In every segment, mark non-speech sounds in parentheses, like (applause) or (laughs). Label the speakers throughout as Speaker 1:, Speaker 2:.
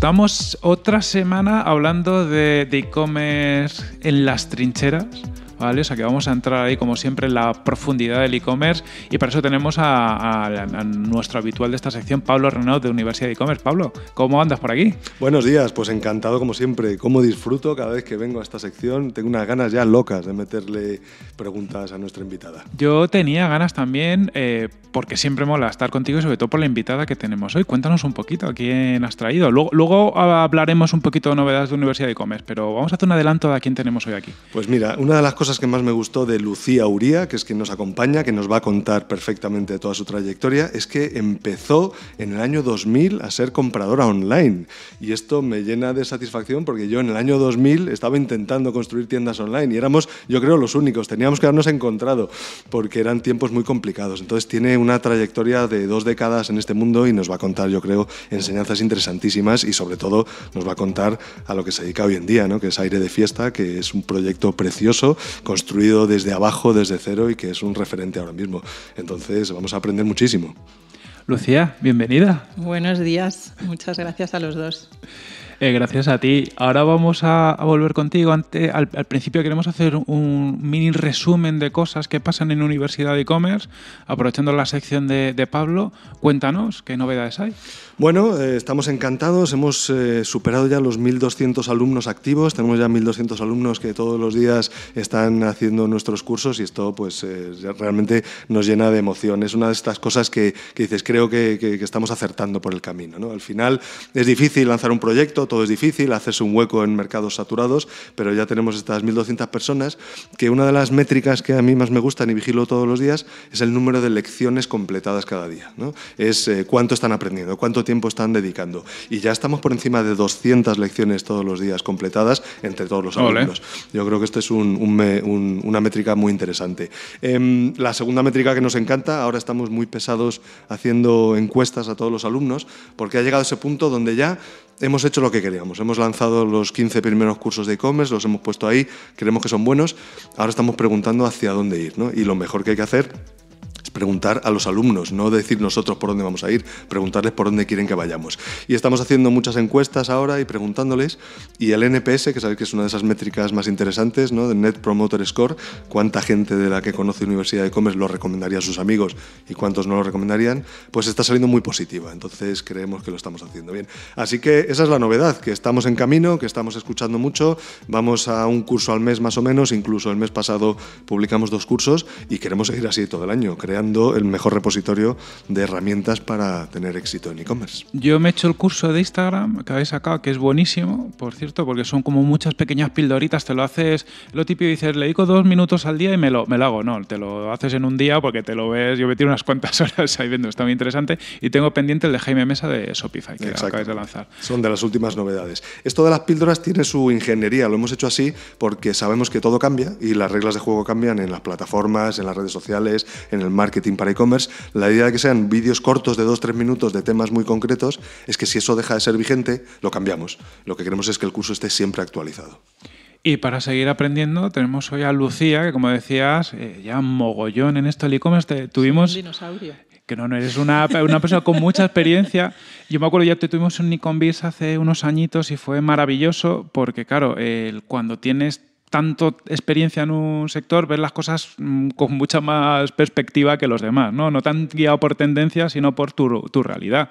Speaker 1: estamos otra semana hablando de e-commerce en las trincheras. ¿vale? O que vamos a entrar ahí como siempre en la profundidad del e-commerce y para eso tenemos a, nuestro habitual de esta sección, Pablo Renaud de Universidad de E-Commerce. Pablo, ¿cómo andas por aquí?
Speaker 2: Buenos días, pues encantado como siempre, cómo disfruto cada vez que vengo a esta sección, tengo unas ganas ya locas de meterle preguntas a nuestra
Speaker 1: invitada. Yo tenía ganas también, eh, porque siempre mola estar contigo y sobre todo por la invitada que tenemos hoy. Cuéntanos un poquito a quién has traído. Luego, luego hablaremos un poquito de novedades de Universidad de E-Commerce, pero vamos a hacer un adelanto de a quién tenemos hoy aquí.
Speaker 2: Pues mira, una de las cosas que más me gustó de Lucía Uría, que es quien nos acompaña, que nos va a contar perfectamente toda su trayectoria, es que empezó en el año 2000 a ser compradora online. Y esto me llena de satisfacción porque yo en el año 2000 estaba intentando construir tiendas online y éramos, yo creo, los únicos. Teníamos que habernos encontrado porque eran tiempos muy complicados. Entonces tiene una trayectoria de dos décadas en este mundo y nos va a contar, yo creo, enseñanzas interesantísimas y sobre todo nos va a contar a lo que se dedica hoy en día, ¿no? que es Aire de Fiesta, que es un proyecto precioso construido desde abajo, desde cero y que es un referente ahora mismo. Entonces vamos a aprender muchísimo.
Speaker 1: Lucía, bienvenida.
Speaker 3: Buenos días, muchas gracias a los dos.
Speaker 1: Eh, gracias a ti. Ahora vamos a, volver contigo. Ante, al, principio queremos hacer un mini resumen de cosas que pasan en Universidad de E-Commerce. Aprovechando la sección de, Pablo, cuéntanos qué novedades hay. Bueno, eh, estamos encantados. Hemos eh, superado ya los 1.200 alumnos
Speaker 2: activos. Tenemos ya 1.200 alumnos que todos los días están haciendo nuestros cursos y esto pues realmente nos llena de emoción. Es una de estas cosas que, dices, creo que, estamos acertando por el camino. Al final es difícil lanzar un proyecto, todo es difícil, hacerse un hueco en mercados saturados, pero ya tenemos estas 1.200 personas, que una de las métricas que a mí más me gustan y vigilo todos los días es el número de lecciones completadas cada día. ¿no? Es eh, cuánto están aprendiendo, cuánto tiempo están dedicando. Y ya estamos por encima de 200 lecciones todos los días completadas entre todos los alumnos. Yo creo que esta es una métrica muy interesante. Em, la segunda métrica que nos encanta, ahora estamos muy pesados haciendo encuestas a todos los alumnos, porque ha llegado ese punto donde ya hemos hecho lo que queríamos. Hemos lanzado los 15 primeros cursos de e-commerce, los hemos puesto ahí, creemos que son buenos. Ahora estamos preguntando hacia dónde ir, ¿no? Y lo mejor que hay que hacer preguntar a los alumnos, no decir nosotros por dónde vamos a ir, preguntarles por dónde quieren que vayamos. Y estamos haciendo muchas encuestas ahora y preguntándoles, y el NPS, que sabéis que es una de esas métricas más interesantes, ¿no? Net Promoter Score, cuánta gente de la que conoce Universidad de Comercio lo recomendaría a sus amigos y cuántos no lo recomendarían, pues está saliendo muy positiva, entonces creemos que lo estamos haciendo bien. Así que esa es la novedad, que estamos en camino, que estamos escuchando mucho, vamos a un curso al mes más o menos, incluso el mes pasado publicamos dos cursos y queremos seguir así todo el año, el mejor repositorio de herramientas para tener éxito
Speaker 1: en e-commerce. Yo me he hecho el curso de Instagram que habéis sacado, que es buenísimo, por cierto, porque son como muchas pequeñas pildoritas, te lo haces, lo típico dices, le dedico dos minutos al día y me lo, me lo hago, no, te lo haces en un día porque te lo ves, yo me tiro unas cuantas (laughs) horas ahí viendo, está muy interesante, y tengo pendiente el de Jaime Mesa de Shopify, que acabáis de lanzar.
Speaker 2: Son de las últimas novedades. Esto de las píldoras tiene su ingeniería, lo hemos hecho así porque sabemos que todo cambia y las reglas de juego cambian en las plataformas, en las redes sociales, en el marketing marketing para e-commerce, la idea de que sean vídeos cortos de 2-3 minutos de temas muy concretos es que si eso deja de ser vigente, lo cambiamos. Lo que queremos es que el curso esté siempre actualizado.
Speaker 1: Y para seguir aprendiendo, tenemos hoy a Lucía, que como decías, eh, ya mogollón en esto del e-commerce. Tuvimos. un dinosaurio. Que no, no eres una, persona con mucha experiencia. Yo me acuerdo, ya te tuvimos un e-commerce hace unos añitos y fue maravilloso, porque claro, cuando tienes tanto experiencia en un sector, ves las cosas mm, con mucha más perspectiva que los demás, ¿no? No tan guiado por tendencias, sino por tu, tu realidad.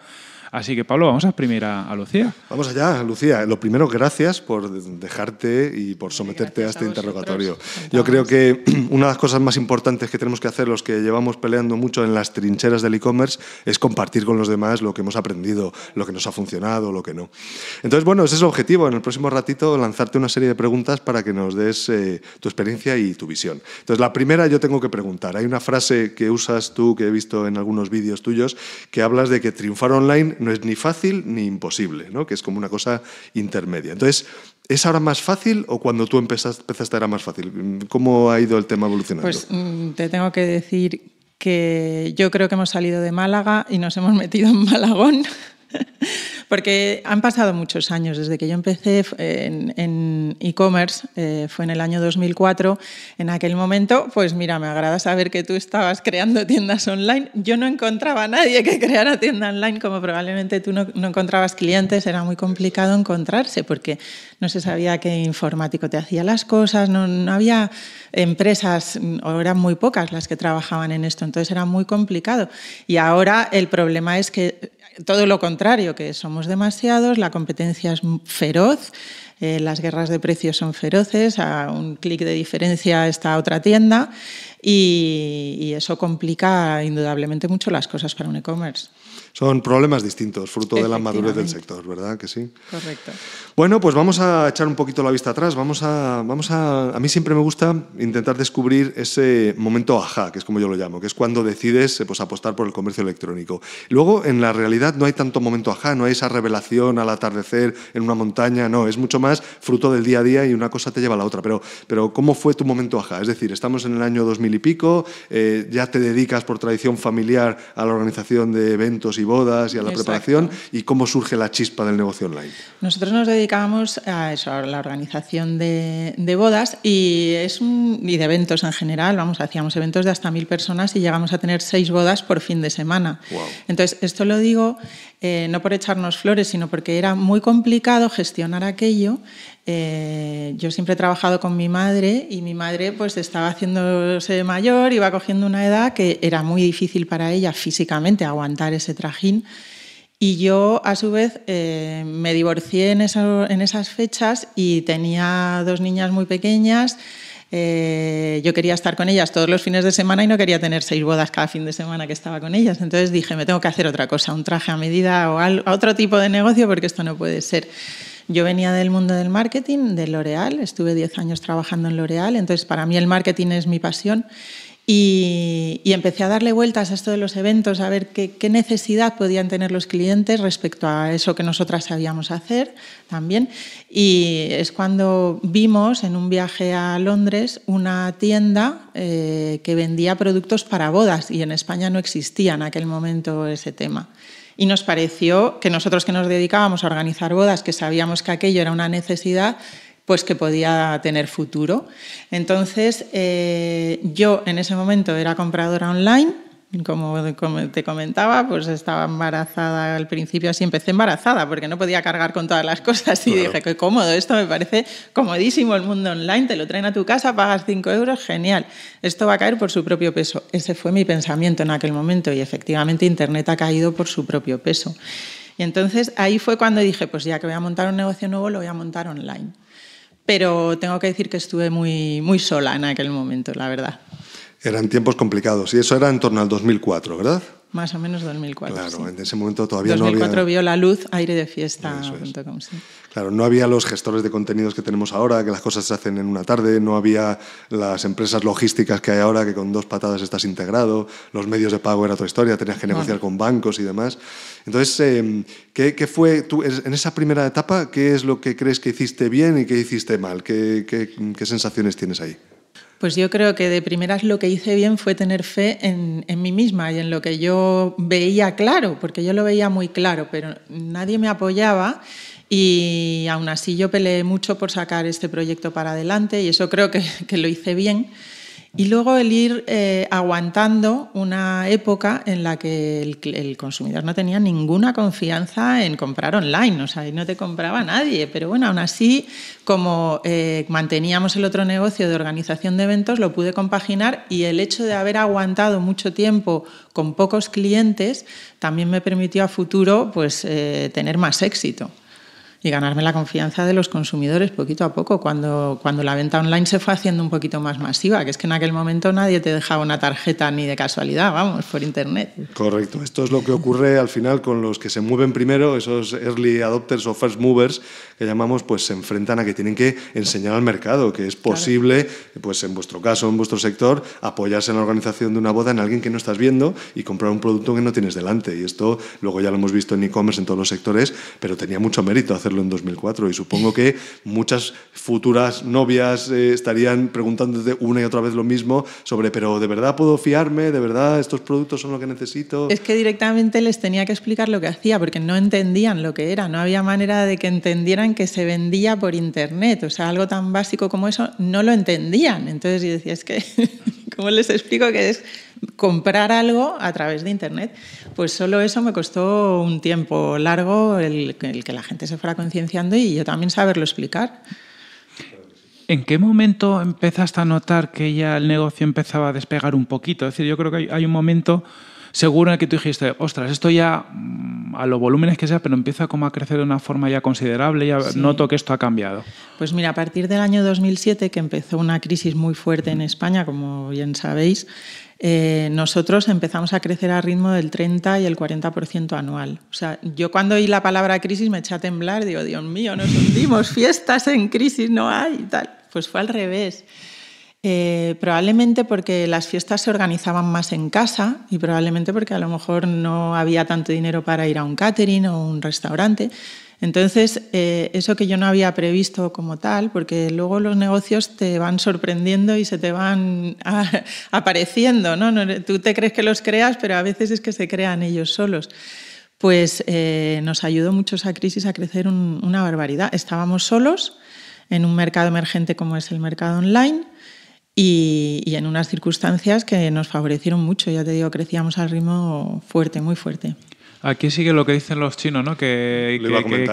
Speaker 1: Así que, Pablo, vamos a exprimir a, Lucía.
Speaker 2: Vamos allá, Lucía. Lo primero, gracias por dejarte y por someterte a este interrogatorio. Yo creo que (clears throat) una de las cosas más importantes que tenemos que hacer los que llevamos peleando mucho en las trincheras del e-commerce es compartir con los demás lo que hemos aprendido, lo que nos ha funcionado, lo que no. Entonces, bueno, ese es el objetivo. En el próximo ratito, lanzarte una serie de preguntas para que nos des eh, tu experiencia y tu visión. Entonces, la primera yo tengo que preguntar. Hay una frase que usas tú, que he visto en algunos vídeos tuyos, que hablas de que triunfar online no es ni fácil ni imposible, ¿no? que es como una cosa intermedia. Entonces, ¿Es ahora más fácil o cuando tú empezaste, empezaste era más fácil? ¿Cómo ha ido el tema evolucionando? Pues
Speaker 3: mm, te tengo que decir que yo creo que hemos salido de Málaga y nos hemos metido en Malagón. (laughs) Porque han pasado muchos años. Desde que yo empecé en e-commerce, eh, fue en el año 2004, en aquel momento, pues mira, me agrada saber que tú estabas creando tiendas online. Yo no encontraba a nadie que creara tienda online, como probablemente tú no, encontrabas clientes, era muy complicado encontrarse porque no se sabía qué informático te hacía las cosas, no, no había empresas o eran muy pocas las que trabajaban en esto, entonces era muy complicado. Y ahora el problema es que todo lo contrario, que somos demasiados, la competencia es feroz, eh, las guerras de precios son feroces, a un clic de diferencia está otra tienda y, eso complica indudablemente mucho las cosas para un e-commerce.
Speaker 2: Son problemas distintos, fruto de la madurez del sector, ¿verdad? Que sí. Correcto. Bueno, pues vamos a echar un poquito la vista atrás. Vamos a, vamos a, a mí siempre me gusta intentar descubrir ese momento ajá, que es como yo lo llamo, que es cuando decides eh, pues, apostar por el comercio electrónico. Luego, en la realidad no hay tanto momento ajá, no hay esa revelación al atardecer en una montaña, no, es mucho más fruto del día a día y una cosa te lleva a la otra. Pero, pero ¿cómo fue tu momento ajá? Es decir, estamos en el año 2000 y pico, eh, ya te dedicas por tradición familiar a la organización de eventos y bodas y a la preparación, y cómo surge la chispa del negocio online.
Speaker 3: Nosotros nos dedicábamos a eso, a la organización de, bodas y, es y de eventos en general, vamos, hacíamos eventos de hasta mil personas y llegamos a tener seis bodas por fin de semana. Entonces, esto lo digo eh, no por echarnos flores, sino porque era muy complicado gestionar aquello eh, yo siempre he trabajado con mi madre y mi madre pues estaba haciéndose mayor, iba cogiendo una edad que era muy difícil para ella físicamente aguantar ese trajín. Y yo, a su vez, eh, me divorcié en, en, esas fechas y tenía dos niñas muy pequeñas. Eh, yo quería estar con ellas todos los fines de semana y no quería tener seis bodas cada fin de semana que estaba con ellas. Entonces dije, me tengo que hacer otra cosa, un traje a medida o otro tipo de negocio porque esto no puede ser. Yo venía del mundo del marketing, de L'Oreal, estuve 10 años trabajando en L'Oreal, entonces para mí el marketing es mi pasión. Y, empecé a darle vueltas a esto de los eventos, a ver qué, necesidad podían tener los clientes respecto a eso que nosotras sabíamos hacer también. Y es cuando vimos en un viaje a Londres una tienda eh, que vendía productos para bodas y en España no existía en aquel momento ese tema y nos pareció que nosotros que nos dedicábamos a organizar bodas, que sabíamos que aquello era una necesidad, pues que podía tener futuro. Entonces, eh, yo en ese momento era compradora online como, te comentaba, pues estaba embarazada al principio, así empecé embarazada porque no podía cargar con todas las cosas y dije, qué cómodo, esto me parece comodísimo el mundo online, te lo traen a tu casa, pagas 5 euros, genial, esto va a caer por su propio peso. Ese fue mi pensamiento en aquel momento y efectivamente Internet ha caído por su propio peso. Y entonces ahí fue cuando dije, pues ya que voy a montar un negocio nuevo, lo voy a montar online. Pero tengo que decir que estuve muy, muy sola en aquel momento, la verdad.
Speaker 2: Eran tiempos complicados. Y eso era en torno al 2004, ¿verdad?
Speaker 3: Más o menos 2004. Claro,
Speaker 2: en ese momento todavía no había. 2004
Speaker 3: vio la luz aire de fiesta. sí.
Speaker 2: Claro, no había los gestores de contenidos que tenemos ahora, que las cosas se hacen en una tarde, no había las empresas logísticas que hay ahora, que con dos patadas estás integrado, los medios de pago era otra historia, tenías que negociar con bancos y demás. Entonces, em, ¿qué, fue tú en esa primera etapa? ¿Qué es lo que crees que hiciste bien y qué hiciste mal? qué sensaciones tienes ahí?
Speaker 3: Pues yo creo que de primeras lo que hice bien fue tener fe en, mí misma y en lo que yo veía claro, porque yo lo veía muy claro, pero nadie me apoyaba y aún así yo peleé mucho por sacar este proyecto para adelante y eso creo que lo hice bien. Y luego el ir eh, aguantando una época en la que el, consumidor no tenía ninguna confianza en comprar online, o sea, no te compraba nadie. Pero bueno, aún así, como eh, manteníamos el otro negocio de organización de eventos, lo pude compaginar y el hecho de haber aguantado mucho tiempo con pocos clientes también me permitió a futuro pues, eh, tener más éxito y ganarme la confianza de los consumidores poquito a poco, cuando, cuando la venta online se fue haciendo un poquito más masiva, que es que en aquel momento nadie te dejaba una tarjeta ni de casualidad, vamos, por Internet.
Speaker 2: Correcto, esto es lo que ocurre al final con los que se mueven primero, esos early adopters o first movers que llamamos, pues se enfrentan a que tienen que enseñar al mercado que es posible, pues en vuestro caso, en vuestro sector, apoyarse en la organización de una boda en alguien que no estás viendo y comprar un producto que no tienes delante. Y esto luego ya lo hemos visto en e-commerce en todos los sectores, pero tenía mucho mérito hacer en 2004 y supongo que muchas futuras novias eh, estarían preguntándote una y otra vez lo mismo sobre, pero ¿de verdad puedo fiarme? ¿De verdad estos productos son lo que necesito? Es
Speaker 3: que directamente les tenía que explicar lo que hacía porque no entendían lo que era, no había manera de que entendieran que se vendía por Internet, o sea, algo tan básico como eso no lo entendían. Entonces yo decía, es que ¿Cómo les explico que es comprar algo a través de Internet? Pues solo eso me costó un tiempo largo el, que la gente se fuera concienciando y yo también saberlo explicar.
Speaker 1: ¿En qué momento empezaste a notar que ya el negocio empezaba a despegar un poquito? Es decir, yo creo que hay un momento seguro que tú dijiste, ostras, esto ya mm, a los volúmenes que sea, pero empieza como a crecer de una forma ya considerable, ya noto que esto ha cambiado?
Speaker 3: Pues mira, a partir del año 2007, que empezó una crisis muy fuerte en España, como bien sabéis, eh, nosotros empezamos a crecer a ritmo del 30 y el 40% anual. O sea, yo cuando oí la palabra crisis me eché a temblar, digo, Dios mío, nos hundimos, fiestas en crisis no hay y tal. Pues fue al revés. Eh, probablemente porque las fiestas se organizaban más en casa y probablemente porque a lo mejor no había tanto dinero para ir a un catering o un restaurante. Entonces, eh, eso que yo no había previsto como tal, porque luego los negocios te van sorprendiendo y se te van (laughs) apareciendo, Tú te crees que los creas, pero a veces es que se crean ellos solos pues eh, nos ayudó mucho esa crisis a crecer una barbaridad. Estábamos solos en un mercado emergente como es el mercado online, y, en unas circunstancias que nos favorecieron mucho. Ya te digo, crecíamos al ritmo fuerte, muy fuerte.
Speaker 1: Aquí sigue lo que dicen los chinos, ¿no? Que,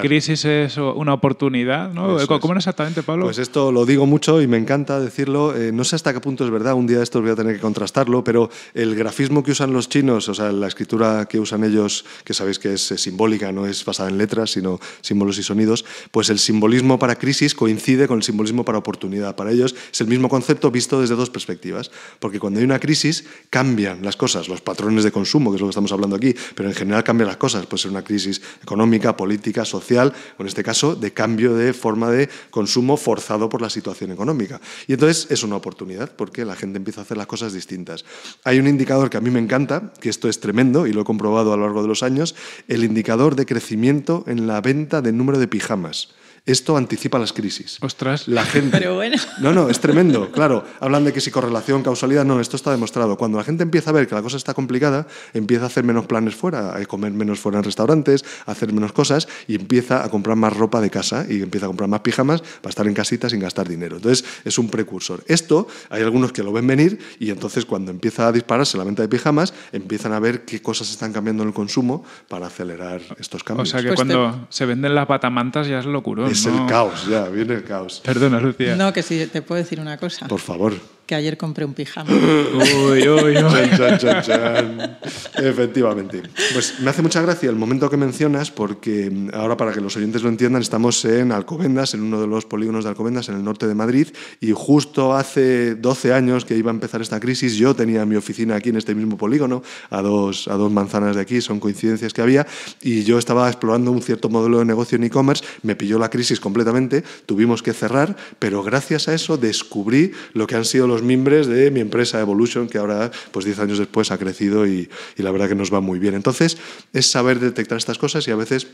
Speaker 1: crisis es una oportunidad, ¿no? ¿Cómo es. exactamente, Pablo? Pues
Speaker 2: esto lo digo mucho y me encanta decirlo. Eh, no sé hasta qué punto es verdad, un día esto voy a tener que contrastarlo, pero el grafismo que usan los chinos, o sea, la escritura que usan ellos, que sabéis que es simbólica, no es basada en letras, sino símbolos y sonidos, pues el simbolismo para crisis coincide con el simbolismo para oportunidad. Para ellos es el mismo concepto visto desde dos perspectivas, porque cuando hay una crisis cambian las cosas, los patrones de consumo, que es lo que estamos hablando aquí, pero en general cambian las cosas. Puede ser una crisis económica, política, social, o en este caso de cambio de forma de consumo forzado por la situación económica. Y entonces es una oportunidad porque la gente empieza a hacer las cosas distintas. Hay un indicador que a mí me encanta, que esto es tremendo y lo he comprobado a lo largo de los años, el indicador de crecimiento en la venta del número de pijamas. Esto anticipa las crisis. Ostras. La gente. Pero bueno. No, no, es tremendo. Claro, hablan de que si correlación, causalidad, no, esto está demostrado. Cuando la gente empieza a ver que la cosa está complicada, empieza a hacer menos planes fuera, a comer menos fuera en restaurantes, a hacer menos cosas y empieza a comprar más ropa de casa y empieza a comprar más pijamas para estar en casita sin gastar dinero. Entonces, es un precursor. Esto, hay algunos que lo ven venir y entonces cuando empieza a dispararse la venta de pijamas, empiezan a ver qué cosas están cambiando en el consumo para acelerar estos
Speaker 1: cambios. O sea que pues cuando se venden las batamantas ya es locuro es el caos, ya, viene el caos. Perdona, Lucía.
Speaker 3: No, que sí te puedo decir una cosa. Por favor que ayer compré un pijama.
Speaker 1: uy, uy,
Speaker 3: uy. chan, chan,
Speaker 2: Efectivamente. Pues me hace mucha gracia el momento que mencionas porque mm, ahora para que los oyentes lo entiendan estamos en Alcobendas, en uno de los polígonos de Alcobendas, en el norte de Madrid, y justo hace 12 años que iba a empezar esta crisis, yo tenía mi oficina aquí en este mismo polígono, a dos, a dos manzanas de aquí, son coincidencias que había, y yo estaba explorando un cierto modelo de negocio en e-commerce, me pilló la crisis completamente, tuvimos que cerrar, pero gracias a eso descubrí lo que han sido los los mimbres de mi empresa Evolution, que ahora, pues 10 años después, ha crecido y la verdad que nos va muy bien. Entonces, es saber detectar estas cosas y a veces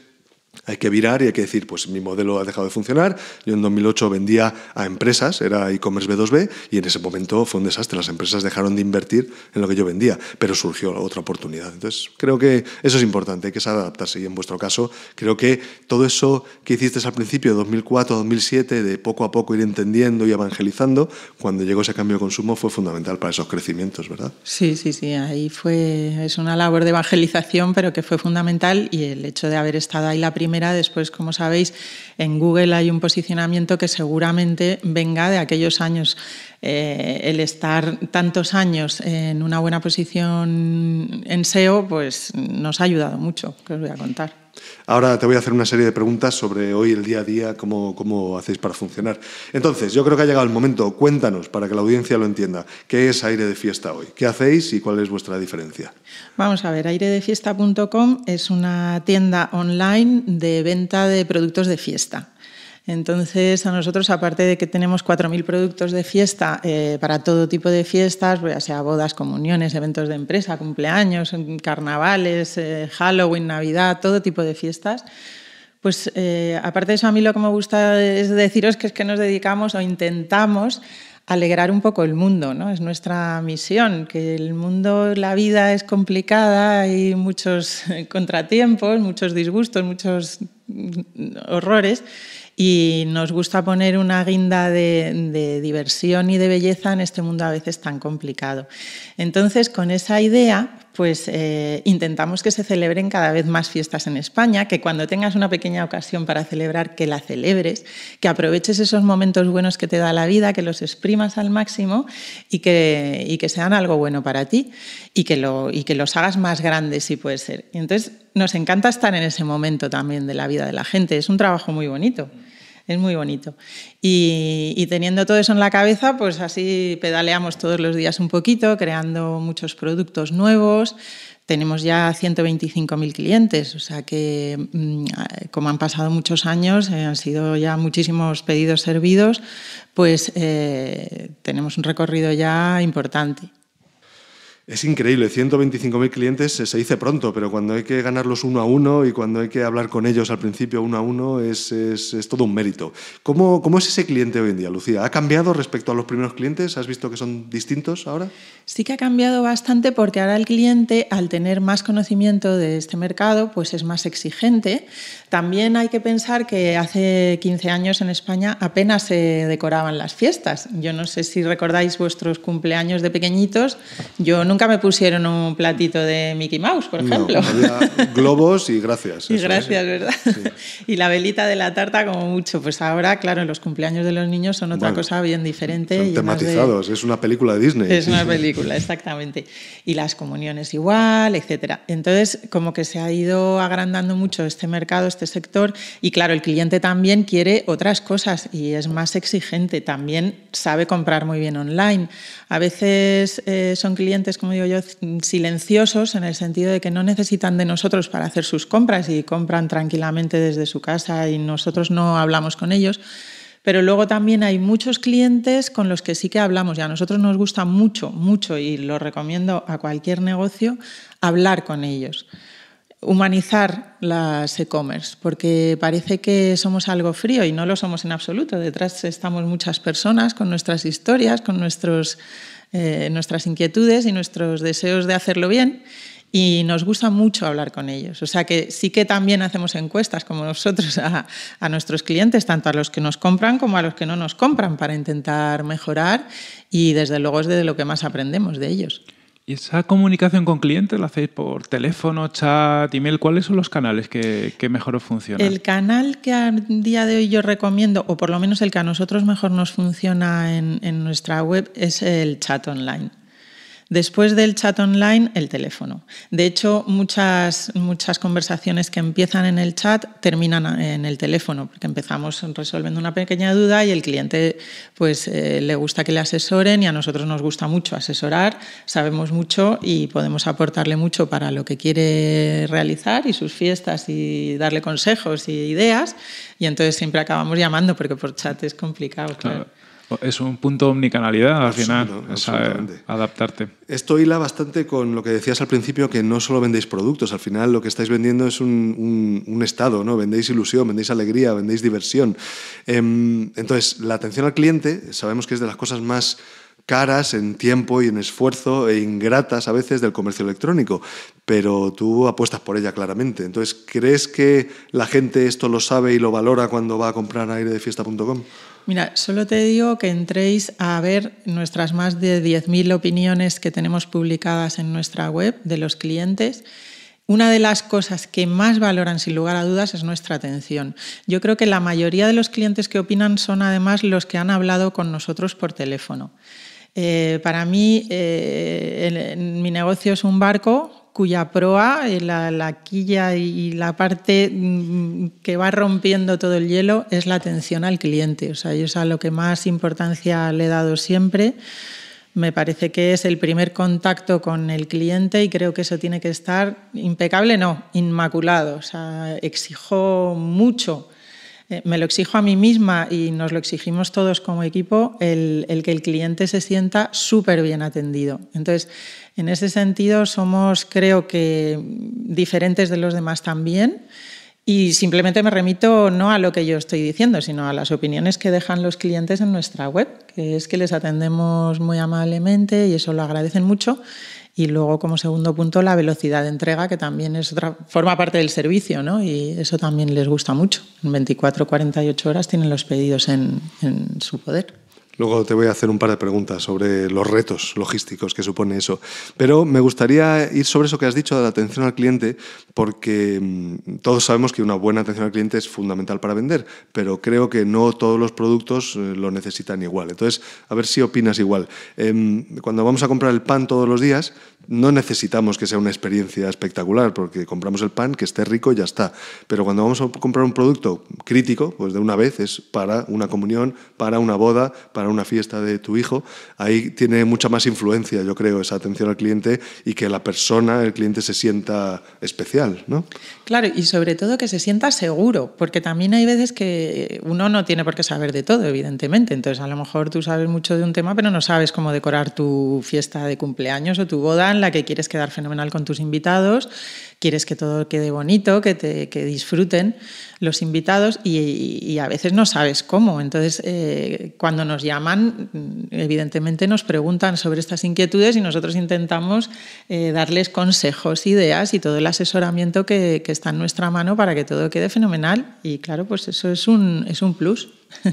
Speaker 2: hay que virar y hay que decir, pues mi modelo ha dejado de funcionar. Yo en 2008 vendía a empresas, era e-commerce B2B, y en ese momento fue un desastre. Las empresas dejaron de invertir en lo que yo vendía, pero surgió otra oportunidad. Entonces, creo que eso es importante, hay que saber adaptarse. Y en vuestro caso, creo que todo eso que hicisteis al principio, 2004, 2007, de poco a poco ir entendiendo y evangelizando, cuando llegó ese cambio de consumo fue fundamental para esos crecimientos, ¿verdad?
Speaker 3: Sí, sí, sí. Ahí fue, es una labor de evangelización, pero que fue fundamental y el hecho de haber estado ahí la primera primera. Después, como sabéis, en Google hay un posicionamiento que seguramente venga de aquellos años. Eh, el estar tantos años en una buena posición en SEO, pues nos ha ayudado mucho, que os voy a contar.
Speaker 2: Ahora te voy a hacer una serie de preguntas sobre hoy, el día a día, cómo, hacéis para funcionar. Entonces, yo creo que ha llegado el momento. Cuéntanos, para que la audiencia lo entienda, ¿qué es Aire de Fiesta hoy? ¿Qué hacéis y cuál es vuestra diferencia?
Speaker 3: Vamos a ver, airedefiesta.com es una tienda online de venta de productos de fiesta. Entonces, a nosotros, aparte de que tenemos 4.000 productos de fiesta eh, para todo tipo de fiestas, pues, ya sea bodas, comuniones, eventos de empresa, cumpleaños, carnavales, eh, Halloween, Navidad, todo tipo de fiestas, pues eh, aparte de eso, a mí lo que me gusta es deciros que es que nos dedicamos o intentamos alegrar un poco el mundo, ¿no? Es nuestra misión, que el mundo, la vida es complicada, hay muchos (laughs) contratiempos, muchos disgustos, muchos mm, horrores y nos gusta poner una guinda de, diversión y de belleza en este mundo a veces tan complicado. Entonces, con esa idea pues eh, intentamos que se celebren cada vez más fiestas en España, que cuando tengas una pequeña ocasión para celebrar, que la celebres, que aproveches esos momentos buenos que te da la vida, que los exprimas al máximo y que, que sean algo bueno para ti y que, lo, y que los hagas más grandes si puede ser. Y entonces nos encanta estar en ese momento también de la vida de la gente, es un trabajo muy bonito es muy bonito. Y, teniendo todo eso en la cabeza, pues así pedaleamos todos los días un poquito, creando muchos productos nuevos. Tenemos ya 125.000 clientes, o sea que mm, como han pasado muchos años, eh, han sido ya muchísimos pedidos servidos, pues eh, tenemos un recorrido ya importante.
Speaker 2: Es increíble, 125.000 clientes eh, se dice pronto, pero cuando hay que ganarlos uno a uno y cuando hay que hablar con ellos al principio uno a uno es, es, es todo un mérito. ¿Cómo, ¿Cómo, es ese cliente hoy en día, Lucía? ¿Ha cambiado respecto a los primeros clientes? ¿Has visto que son distintos ahora?
Speaker 3: Sí que ha cambiado bastante porque ahora el cliente, al tener más conocimiento de este mercado, pues es más exigente. También hay que pensar que hace 15 años en España apenas se decoraban las fiestas. Yo no sé si recordáis vuestros cumpleaños de pequeñitos. Yo nunca me pusieron un platito de Mickey Mouse, por ejemplo. había
Speaker 2: (laughs) globos y gracias. Y gracias,
Speaker 3: ¿verdad? (laughs) Y la velita de la tarta como mucho. Pues ahora, claro, los cumpleaños de los niños son otra cosa bien diferente. tematizados,
Speaker 2: es una película de Disney. Es una (laughs) película,
Speaker 3: exactamente. Y las comuniones igual, etcétera. Entonces, como que se ha ido agrandando mucho este mercado, este sector, y claro, el cliente también quiere otras cosas y es más exigente, también sabe comprar muy bien online. A veces eh, son clientes, como digo yo, silenciosos en el sentido de que no necesitan de nosotros para hacer sus compras y compran tranquilamente desde su casa y nosotros no hablamos con ellos. Pero luego también hay muchos clientes con los que sí que hablamos y a nosotros nos gusta mucho, mucho y lo recomiendo a cualquier negocio, hablar con ellos humanizar las e-commerce, porque parece que somos algo frío y no lo somos en absoluto. Detrás estamos muchas personas con nuestras historias, con nuestros, eh, nuestras inquietudes y nuestros deseos de hacerlo bien. Y nos gusta mucho hablar con ellos. O sea que sí que también hacemos encuestas como nosotros a, a nuestros clientes, tanto a los que nos compran como a los que no nos compran, para intentar mejorar. Y desde luego es de lo que más aprendemos de ellos esa
Speaker 1: comunicación con clientes la hacéis por teléfono, chat, email? ¿Cuáles son los canales que, mejor os funcionan? El
Speaker 3: canal que a día de hoy yo recomiendo, o por lo menos el que a nosotros mejor nos funciona en nuestra web, es el chat online. Después del chat online, el teléfono. De hecho, muchas, muchas conversaciones que empiezan en el chat terminan en el teléfono, porque empezamos resolviendo una pequeña duda y el cliente pues, eh, le gusta que le asesoren y a nosotros nos gusta mucho asesorar, sabemos mucho y podemos aportarle mucho para lo que quiere realizar y sus fiestas y darle consejos y ideas. Y entonces siempre acabamos llamando porque por chat es complicado. claro.
Speaker 1: Es un punto de omnicanalidad al final, adaptarte. Esto hila bastante
Speaker 2: con lo que decías al principio, que no solo vendéis productos, al final lo que estáis vendiendo es un, estado, ¿no? Vendéis ilusión, vendéis alegría, vendéis diversión. Em, entonces, la atención al cliente sabemos que es de las cosas más caras en tiempo y en esfuerzo e ingratas a veces del comercio electrónico, pero tú apuestas por ella claramente. Entonces, ¿crees que la gente esto lo sabe y lo valora cuando va a comprar airedefiesta.com?
Speaker 3: Mira, solo te digo que entréis a ver nuestras más de 10.000 opiniones que tenemos publicadas en nuestra web de los clientes. Una de las cosas que más valoran sin lugar a dudas es nuestra atención. Yo creo que la mayoría de los clientes que opinan son además los que han hablado con nosotros por teléfono. Eh, para mí, eh, mi negocio es un barco cuya proa, eh, la, la, quilla y la parte mm, que va rompiendo todo el hielo es la atención al cliente. O sea, yo es a lo que más importancia le he dado siempre. Me parece que es el primer contacto con el cliente y creo que eso tiene que estar impecable, no, inmaculado. O sea, exijo mucho eh, me lo exijo a mí misma y nos lo exigimos todos como equipo, el, el que el cliente se sienta súper bien atendido. Entonces, en ese sentido somos, creo que, diferentes de los demás también. Y simplemente me remito no a lo que yo estoy diciendo, sino a las opiniones que dejan los clientes en nuestra web, que es que les atendemos muy amablemente y eso lo agradecen mucho. Y luego, como segundo punto, la velocidad de entrega, que también es otra, forma parte del servicio, ¿no? Y eso también les gusta mucho. En 24, 48 horas tienen los pedidos en, en su poder.
Speaker 2: Luego te voy a hacer un par de preguntas sobre los retos logísticos que supone eso. Pero me gustaría ir sobre eso que has dicho de la atención al cliente, porque mm, todos sabemos que una buena atención al cliente es fundamental para vender, pero creo que no todos los productos eh, lo necesitan igual. Entonces, a ver si opinas igual. Em, cuando vamos a comprar el pan todos los días, no necesitamos que sea una experiencia espectacular, porque compramos el pan, que esté rico y ya está. Pero cuando vamos a comprar un producto crítico, pues de una vez es para una comunión, para una boda, para una fiesta de tu hijo, ahí tiene mucha más influencia, yo creo, esa atención al cliente y que la persona, el cliente, se sienta especial,
Speaker 3: ¿no? Claro, y sobre todo que se sienta seguro, porque también hay veces que uno no tiene por qué saber de todo, evidentemente. Entonces, a lo mejor tú sabes mucho de un tema, pero no sabes cómo decorar tu fiesta de cumpleaños o tu boda en la que quieres quedar fenomenal con tus invitados, quieres que todo quede bonito, que, te, disfruten los invitados y, a veces no sabes cómo. Entonces, eh, cuando nos llaman, evidentemente nos preguntan sobre estas inquietudes y nosotros intentamos eh, darles consejos, ideas y todo el asesoramiento que, que está en nuestra mano para que todo quede fenomenal y claro, pues eso es un, es un plus. (laughs)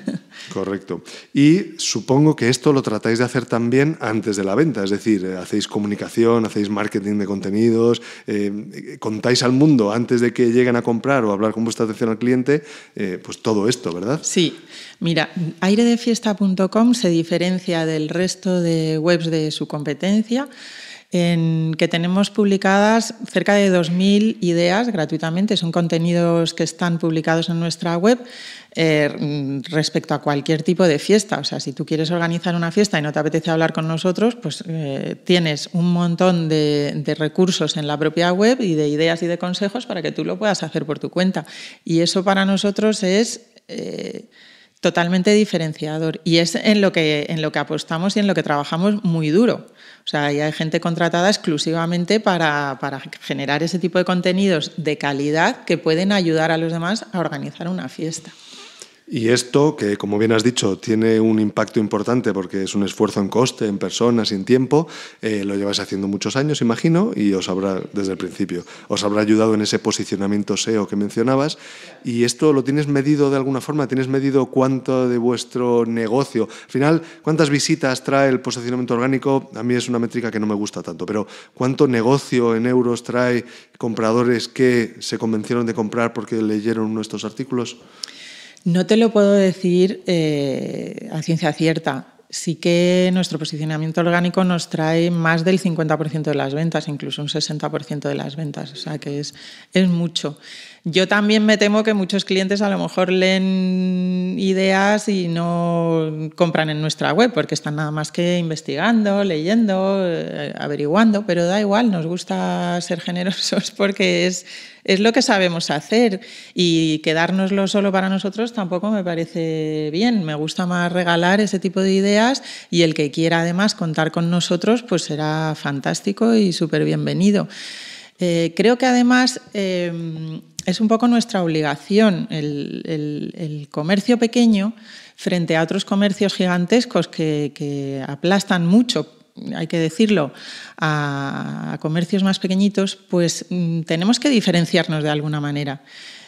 Speaker 2: Correcto. Y supongo que esto lo tratáis de hacer también antes de la venta, es decir, eh, hacéis comunicación, hacéis marketing de contenidos, eh, contáis al mundo antes de que lleguen a comprar o hablar con vuestra atención al cliente, eh, pues todo esto, ¿verdad? Sí.
Speaker 3: Mira, airedefiesta.com se diferencia del resto de webs de su competencia en que tenemos publicadas cerca de 2.000 ideas gratuitamente. Son contenidos que están publicados en nuestra web eh, respecto a cualquier tipo de fiesta. O sea, si tú quieres organizar una fiesta y no te apetece hablar con nosotros, pues eh, tienes un montón de, recursos en la propia web y de ideas y de consejos para que tú lo puedas hacer por tu cuenta. Y eso para nosotros es... Eh, totalmente diferenciador y es en lo que en lo que apostamos y en lo que trabajamos muy duro. O sea, hay gente contratada exclusivamente para, para generar ese tipo de contenidos de calidad que pueden ayudar a los demás a organizar una fiesta.
Speaker 2: Y esto, que como bien has dicho, tiene un impacto importante porque es un esfuerzo en coste, en personas y en tiempo, eh, lo lleváis haciendo muchos años, imagino, y os habrá, desde el principio, os habrá ayudado en ese posicionamiento SEO que mencionabas. ¿Y esto lo tienes medido de alguna forma? ¿Tienes medido cuánto de vuestro negocio? Al final, ¿cuántas visitas trae el posicionamiento orgánico? A mí es una métrica que no me gusta tanto, pero ¿cuánto negocio en euros trae compradores que se convencieron de comprar porque leyeron nuestros artículos?
Speaker 3: No te lo puedo decir eh, a ciencia cierta. Sí que nuestro posicionamiento orgánico nos trae más del 50% de las ventas, incluso un 60% de las ventas, o sea que es, es mucho. Yo también me temo que muchos clientes a lo mejor leen ideas y no compran en nuestra web porque están nada más que investigando, leyendo, eh, averiguando, pero da igual, nos gusta ser generosos (laughs) porque es, lo que sabemos hacer y quedárnoslo solo para nosotros tampoco me parece bien. Me gusta más regalar ese tipo de ideas y el que quiera además contar con nosotros pues será fantástico y súper bienvenido. Eh, creo que además eh, es un poco nuestra obligación el, comercio pequeño frente a otros comercios gigantescos que, aplastan mucho hay que decirlo, a, comercios más pequeñitos, pues mm, tenemos que diferenciarnos de alguna manera.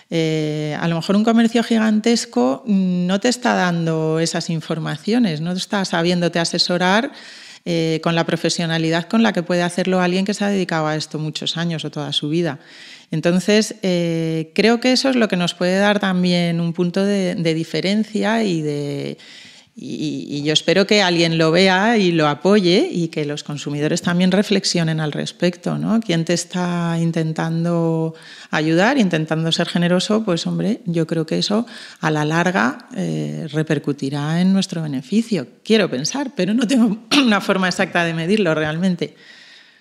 Speaker 3: Eh, a lo mejor un comercio gigantesco no te está dando esas informaciones, no está sabiéndote asesorar eh, con la profesionalidad con la que puede hacerlo alguien que se ha dedicado a esto muchos años o toda su vida. Entonces, eh, creo que eso es lo que nos puede dar también un punto de diferencia y de y, yo espero que alguien lo vea y lo apoye y que los consumidores también reflexionen al respecto, ¿no? ¿Quién te está intentando ayudar, intentando ser generoso? Pues hombre, yo creo que eso a la larga eh, repercutirá en nuestro beneficio. Quiero pensar, pero no tengo (clears throat) una forma exacta de medirlo realmente.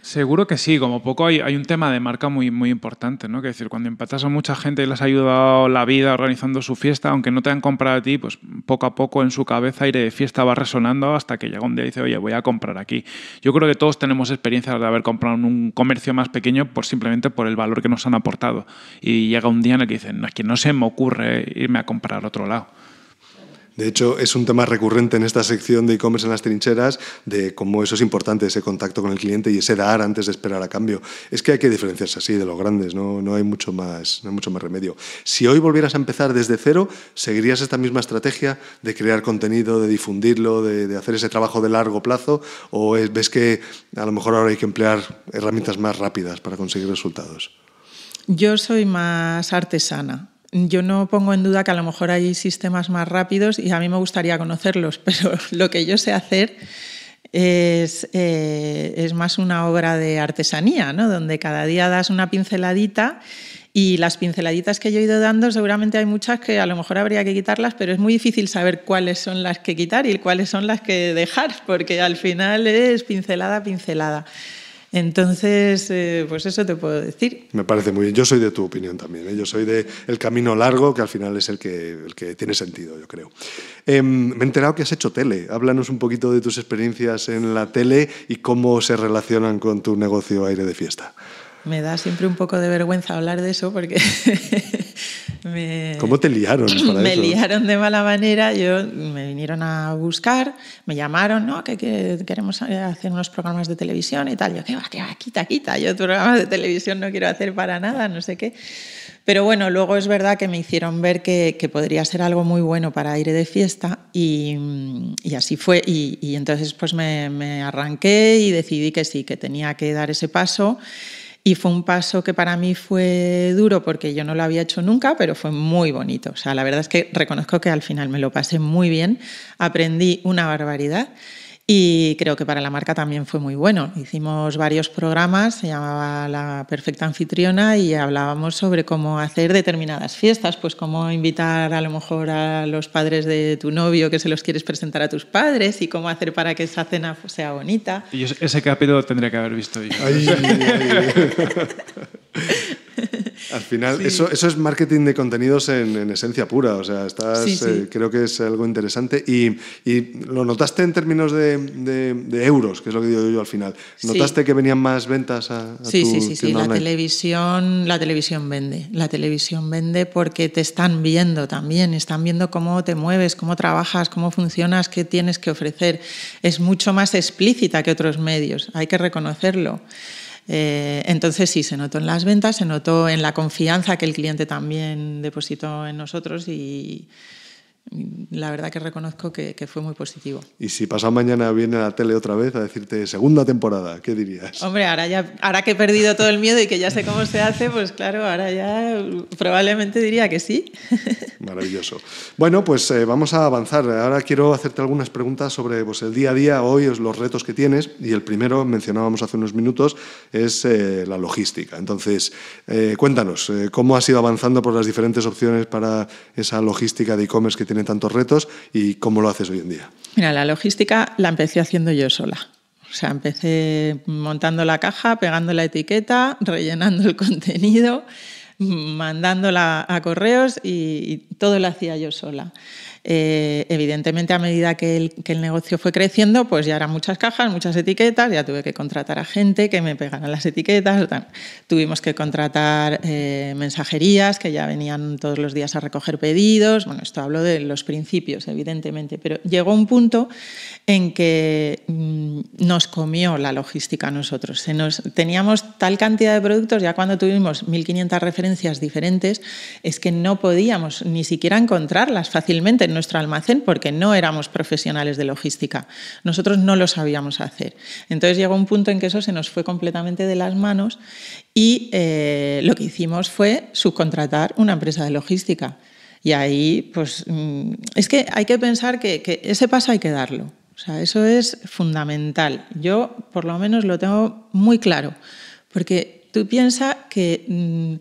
Speaker 3: Seguro
Speaker 1: que sí, como poco hay, un tema de marca muy, muy importante, ¿no? Que decir, cuando empatas a mucha gente y les has ayudado la vida organizando su fiesta, aunque no te han comprado a ti, pues poco a poco en su cabeza aire de fiesta va resonando hasta que llega un día y dice, oye, voy a comprar aquí. Yo creo que todos tenemos experiencias de haber comprado en un comercio más pequeño por simplemente por el valor que nos han aportado. Y llega un día en el que dicen, no, es que no se me ocurre irme a comprar a otro lado.
Speaker 2: De hecho, es un tema recurrente en esta sección de e-commerce en las trincheras, de cómo eso es importante, ese contacto con el cliente y ese dar antes de esperar a cambio. Es que hay que diferenciarse así de los grandes, no, no hay, mucho más, no hay mucho más remedio. Si hoy volvieras a empezar desde cero, ¿seguirías esta misma estrategia de crear contenido, de difundirlo, de, hacer ese trabajo de largo plazo? ¿O ves que a lo mejor ahora hay que emplear herramientas más rápidas para conseguir resultados?
Speaker 3: Yo soy más artesana yo no pongo en duda que a lo mejor hay sistemas más rápidos y a mí me gustaría conocerlos, (laughs) pero lo que yo sé hacer eh, es, más una obra de artesanía, ¿no? donde cada día das una pinceladita y las pinceladitas que yo he ido dando, seguramente hay muchas que a lo mejor habría que quitarlas, pero es muy difícil saber cuáles son las que quitar y cuáles son las que dejar, porque al final es pincelada, pincelada. Entonces, eh, pues eso te puedo decir.
Speaker 2: Me parece muy bien. Yo soy de tu opinión también. ¿eh? Yo soy de el camino largo, que al final es el que, tiene sentido, yo creo. Em, me he enterado que has hecho tele. Háblanos un poquito de tus experiencias en la tele y cómo se relacionan con tu negocio aire de fiesta.
Speaker 3: Me da siempre un poco de vergüenza hablar de eso porque (laughs) me,
Speaker 2: ¿Cómo te liaron (clears throat) me liaron
Speaker 3: de mala manera, yo, me vinieron a buscar, me llamaron, ¿no? Que, queremos hacer unos programas de televisión y tal. Yo, ¿qué va, qué va? Quita, quita. Yo programas de televisión no quiero hacer para nada, no sé qué. Pero bueno, luego es verdad que me hicieron ver que, que podría ser algo muy bueno para aire de fiesta y, mm, y así fue. Y, entonces pues me, me arranqué y decidí que sí, que tenía que dar ese paso. Y fue un paso que para mí fue duro porque yo no lo había hecho nunca, pero fue muy bonito. O sea, la verdad es que reconozco que al final me lo pasé muy bien, aprendí una barbaridad y creo que para la marca también fue muy bueno. Hicimos varios programas, se llamaba La Perfecta Anfitriona y hablábamos sobre cómo hacer determinadas fiestas, pues cómo invitar a lo mejor a los padres de tu novio que se los quieres presentar a tus padres y cómo hacer para que esa cena sea bonita.
Speaker 1: ese capítulo tendría que haber visto yo. (laughs)
Speaker 2: (laughs)
Speaker 1: Al final, eso,
Speaker 2: es marketing de contenidos en, esencia pura, o sea, estás, eh, creo que es algo interesante. Y, lo notaste en términos de, euros, que es lo que digo yo al final. ¿Notaste que venían más ventas a, sí, sí, sí, sí, la
Speaker 3: televisión, la televisión vende, la televisión vende porque te están viendo también, están viendo cómo te mueves, cómo trabajas, cómo funcionas, qué tienes que ofrecer. Es mucho más explícita que otros medios, hay que reconocerlo. Eh, entonces sí, se notó en las ventas, se notó en la confianza que el cliente también depositó en nosotros y, la verdad que reconozco que, fue muy positivo.
Speaker 2: Y si pasado mañana viene la tele otra vez a decirte segunda temporada, ¿qué dirías?
Speaker 3: Hombre, ahora, ya, ahora que he perdido todo el miedo y que ya sé cómo se hace, pues claro, ahora ya probablemente diría que sí.
Speaker 2: (laughs) Maravilloso. Bueno, pues eh, vamos a avanzar. Ahora quiero hacerte algunas preguntas sobre pues, el día a día, hoy, los retos que tienes. Y el primero, mencionábamos hace unos minutos, es eh, la logística. Entonces, eh, cuéntanos, ¿cómo has ido avanzando por las diferentes opciones para esa logística de e-commerce que tienes? tantos retos y cómo lo haces hoy en día?
Speaker 3: Mira, la logística la empecé haciendo yo sola. O sea, empecé montando la caja, pegando la etiqueta, (laughs) rellenando el contenido, mandándola a correos y, y todo lo hacía yo sola. Eh, evidentemente, a medida que el, negocio fue creciendo, pues ya eran muchas cajas, muchas etiquetas, ya tuve que contratar a gente que me pegaran las etiquetas, tuvimos que contratar eh, mensajerías que ya venían todos los días a recoger pedidos, bueno, esto hablo de los principios, evidentemente, pero llegó un punto en que mm, nos comió la logística a nosotros. teníamos tal cantidad de productos, ya cuando tuvimos 1.500 referencias diferentes, es que no podíamos ni siquiera encontrarlas fácilmente nuestro almacén porque no éramos profesionales de logística. Nosotros no lo sabíamos hacer. Entonces llegó un punto en que eso se nos fue completamente de las manos y eh, lo que hicimos fue subcontratar una empresa de logística. Y ahí, pues, mm, es que hay que pensar que, ese paso hay que darlo. O sea, eso es fundamental. Yo, por lo menos, lo tengo muy claro. Porque tú piensas que mm,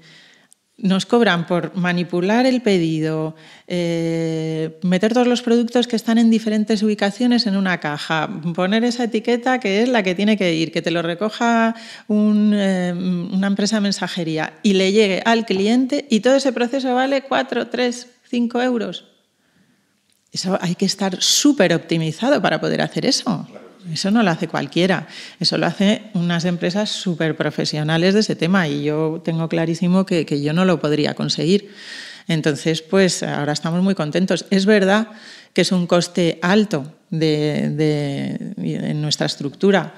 Speaker 3: nos cobran por manipular el pedido, eh, meter todos los productos que están en diferentes ubicaciones en una caja, poner esa etiqueta que es la que tiene que ir, que te lo recoja eh, una empresa de mensajería y le llegue al cliente y todo ese proceso vale cuatro, 3, 5 euros. Eso hay que estar súper optimizado para poder hacer eso. Eso no lo hace cualquiera, eso lo hace unas empresas súper profesionales de ese tema y yo tengo clarísimo que, yo no lo podría conseguir. Entonces, pues ahora estamos muy contentos. Es verdad que es un coste alto de, en nuestra estructura,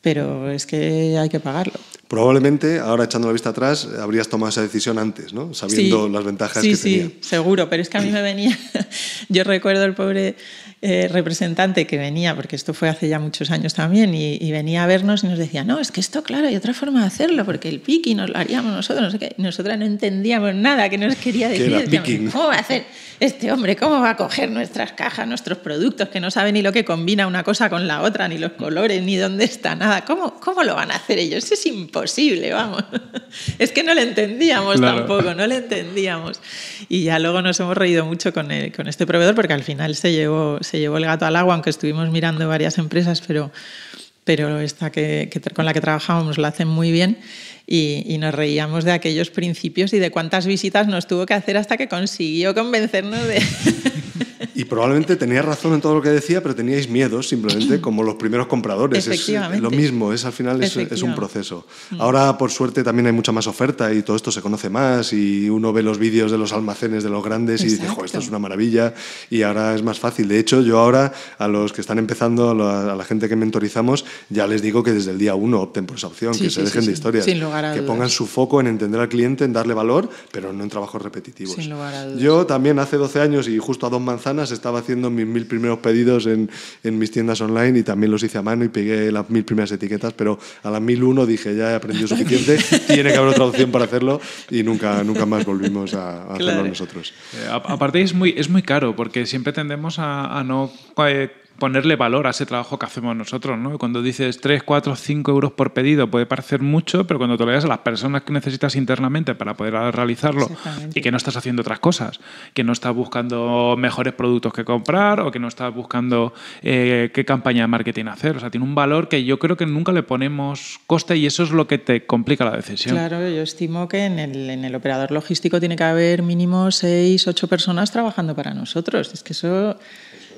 Speaker 3: pero es que hay que pagarlo.
Speaker 2: Probablemente, ahora echando la vista atrás, habrías tomado esa decisión antes, ¿no? Sabiendo las ventajas sí, que sí, Sí,
Speaker 3: seguro, pero es que a mí me venía. (laughs) Yo recuerdo el pobre eh, representante que venía, porque esto fue hace ya muchos años también, y, venía a vernos y nos decía, no, es que esto, claro, hay otra forma de hacerlo, porque el picking nos lo haríamos nosotros, no nosotras no entendíamos nada que nos quería decir. ¿Cómo va a hacer este hombre? ¿Cómo va a coger nuestras cajas, nuestros productos, que no sabe ni lo que combina una cosa con la otra, ni los colores, ni dónde está nada? ¿Cómo, cómo lo van a hacer ellos? es imposible, vamos. (laughs) es que no le entendíamos tampoco, no le entendíamos. Y ya luego nos hemos reído mucho con, con este proveedor, porque al final se llevó llevó el gato al agua, aunque estuvimos mirando varias empresas, pero, pero esta que, con la que trabajábamos la hacen muy bien. y, nos reíamos de aquellos principios y de cuántas visitas nos tuvo que hacer hasta que consiguió convencernos de, (laughs)
Speaker 2: Y probablemente tenías razón en todo lo que decía, pero teníais miedo simplemente (clears throat) como los primeros compradores. Es lo mismo, es al final es, un proceso. Mm. Ahora, por suerte, también hay mucha más oferta y todo esto se conoce más y uno ve los vídeos de los almacenes de los grandes y dice, jo, esto es una maravilla y ahora es más fácil. De hecho, yo ahora a los que están empezando, a la, gente que mentorizamos, ya les digo que desde el día uno opten por esa opción, que se dejen de historias, que pongan su foco en entender al cliente, en darle valor, pero no en trabajos repetitivos. Yo también hace 12 años y justo a dos manzanas estaba haciendo mis mil primeros pedidos en, mis tiendas online y también los hice a mano y pegué las mil primeras etiquetas, pero a las mil uno dije, ya he aprendido (laughs) suficiente, tiene que haber otra opción para hacerlo y nunca, nunca más volvimos a, (laughs) hacerlo nosotros.
Speaker 1: Eh, aparte es muy, es muy caro porque siempre tendemos a, no... Eh, ponerle valor a ese trabajo que hacemos nosotros. ¿no? Cuando dices 3, 4, 5 euros por pedido puede parecer mucho, pero cuando te lo das a las personas que necesitas internamente para poder realizarlo y que no estás haciendo otras cosas, que no estás buscando mejores productos que comprar o que no estás buscando eh, qué campaña de marketing hacer. O sea, tiene un valor que yo creo que nunca le ponemos coste y eso es lo que te complica la decisión. Claro,
Speaker 3: yo estimo que en el, en el operador logístico tiene que haber mínimo 6, 8 personas trabajando para nosotros. Es que eso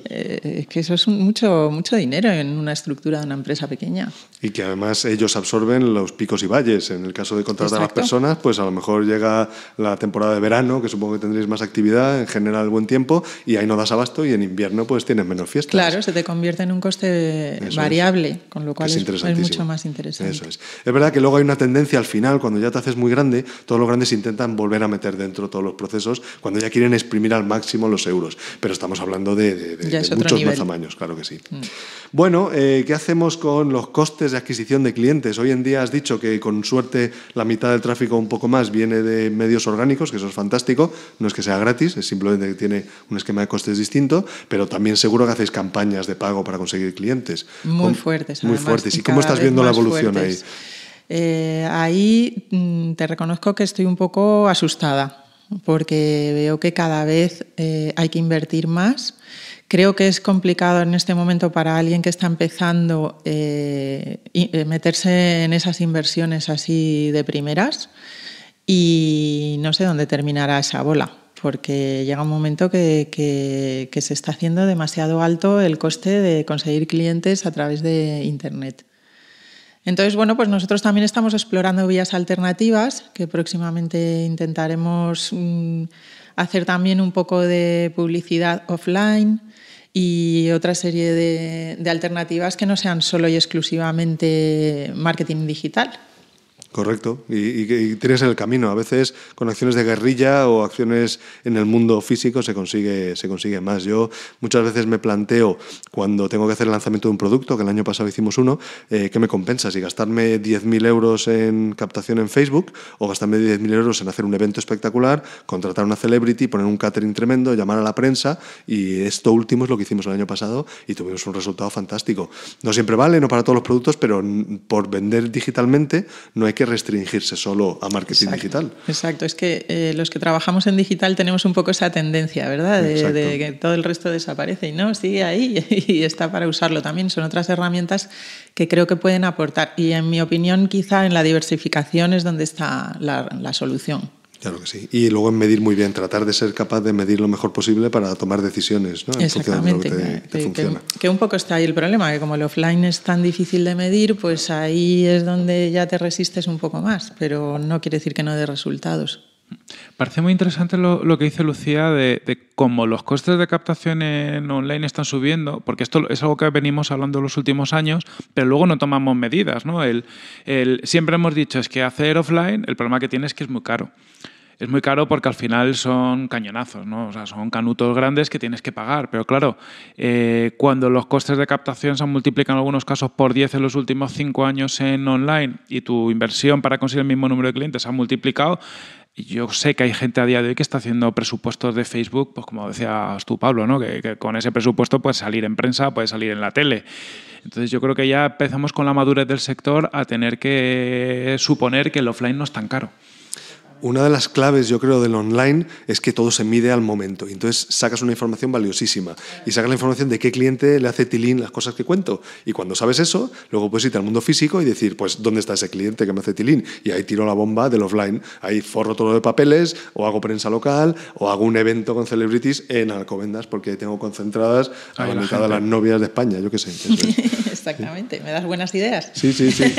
Speaker 3: eh, es que eso es mucho, mucho dinero en una estructura de una empresa pequeña.
Speaker 2: Y que además ellos absorben los picos y valles. En el caso de contratar a las personas, pues a lo mejor llega la temporada de verano, que supongo que tendréis más actividad, en general buen tiempo, y ahí no das abasto y en invierno pues tienes menos fiestas.
Speaker 3: Claro, se te convierte en un coste variable, con lo cual es, mucho más interesante. Eso es.
Speaker 2: verdad que luego hay una tendencia al final, cuando ya te haces muy grande, todos los grandes intentan volver a meter dentro todos los procesos, cuando ya quieren exprimir al máximo los euros. Pero estamos hablando de muchos más tamaños, claro que sí. Mm. Bueno, eh, ¿qué hacemos con los costes de adquisición de clientes? Hoy en día has dicho que con suerte la mitad del tráfico, un poco más, viene de medios orgánicos, que eso es fantástico. No es que sea gratis, es simplemente que tiene un esquema de costes distinto, pero también seguro que hacéis campañas de pago para conseguir clientes. Muy fuertes, Muy fuertes. ¿Y cómo estás viendo la evolución ahí?
Speaker 3: Eh, ahí mm, te reconozco que estoy un poco asustada porque veo que cada vez eh, hay que invertir más Creo que es complicado en este momento para alguien que está empezando eh, eh, meterse en esas inversiones así de primeras y no sé dónde terminará esa bola, porque llega un momento que se está haciendo demasiado alto el coste de conseguir clientes a través de Internet. Entonces, bueno, pues nosotros también estamos explorando vías alternativas que próximamente intentaremos mm, hacer también un poco de publicidad offline, y otra serie de, alternativas que no sean solo y exclusivamente marketing digital,
Speaker 2: Correcto, y, tienes en el camino. A veces con acciones de guerrilla o acciones en el mundo físico se consigue, se consigue más. Yo muchas veces me planteo cuando tengo que hacer el lanzamiento de un producto, que el año pasado hicimos uno, que eh, ¿qué me compensa? Si gastarme 10.000 euros en captación en Facebook o gastarme 10.000 euros en hacer un evento espectacular, contratar una celebrity, poner un catering tremendo, llamar a la prensa y esto último es lo que hicimos el año pasado y tuvimos un resultado fantástico. No siempre vale, no para todos los productos, pero por vender digitalmente no hay que restringirse solo a marketing digital.
Speaker 3: Exacto, es que eh, los que trabajamos en digital tenemos un poco esa tendencia, ¿verdad? De, que todo el resto desaparece y no, sigue ahí (laughs) y está para usarlo también. Son otras herramientas que creo que pueden aportar y en mi opinión quizá en la diversificación es donde está la solución. Claro que sí.
Speaker 2: Y luego en medir muy bien, tratar de ser capaz de medir lo mejor posible para tomar decisiones, ¿no? Exactamente. que, te, funciona.
Speaker 3: que, un poco está ahí el problema, que como el offline es tan difícil de medir, pues ahí es donde ya te resistes un poco más, pero no quiere decir que no dé resultados. Parece muy interesante lo, que dice
Speaker 1: Lucía de, cómo los costes de captación en online están subiendo, porque esto es algo que venimos hablando los últimos años, pero luego no tomamos medidas. ¿no? El, siempre hemos dicho es que hacer offline, el problema que tienes es que es muy caro. Es muy caro porque al final son cañonazos, ¿no? son canutos grandes que tienes que pagar. Pero claro, eh, cuando los costes de captación se han multiplicado en algunos casos por 10 en los últimos 5 años en online y tu inversión para conseguir el mismo número de clientes se ha multiplicado, yo sé que hay gente a día de hoy que está haciendo presupuestos de Facebook, pues como decías tú, Pablo, ¿no? que, con ese presupuesto puede salir en prensa, puede salir en la tele. Entonces yo creo que ya empezamos con la madurez del sector a tener que suponer que el offline no es tan caro
Speaker 2: una de las claves, yo creo, del online es que todo se mide al momento. Y entonces sacas una información valiosísima y sacas la información de qué cliente le hace tilín las cosas que cuento. Y cuando sabes eso, luego puedes irte al mundo físico y decir, pues, ¿dónde está ese cliente que me hace tilín? Y ahí tiro la bomba del offline. Ahí forro todo de papeles o hago prensa local o hago un evento con celebrities en Alcobendas porque tengo concentradas a la, mitad de las novias de España, yo qué sé.
Speaker 3: (laughs) Exactamente. ¿Me das buenas ideas?
Speaker 2: Sí, sí, sí. (laughs)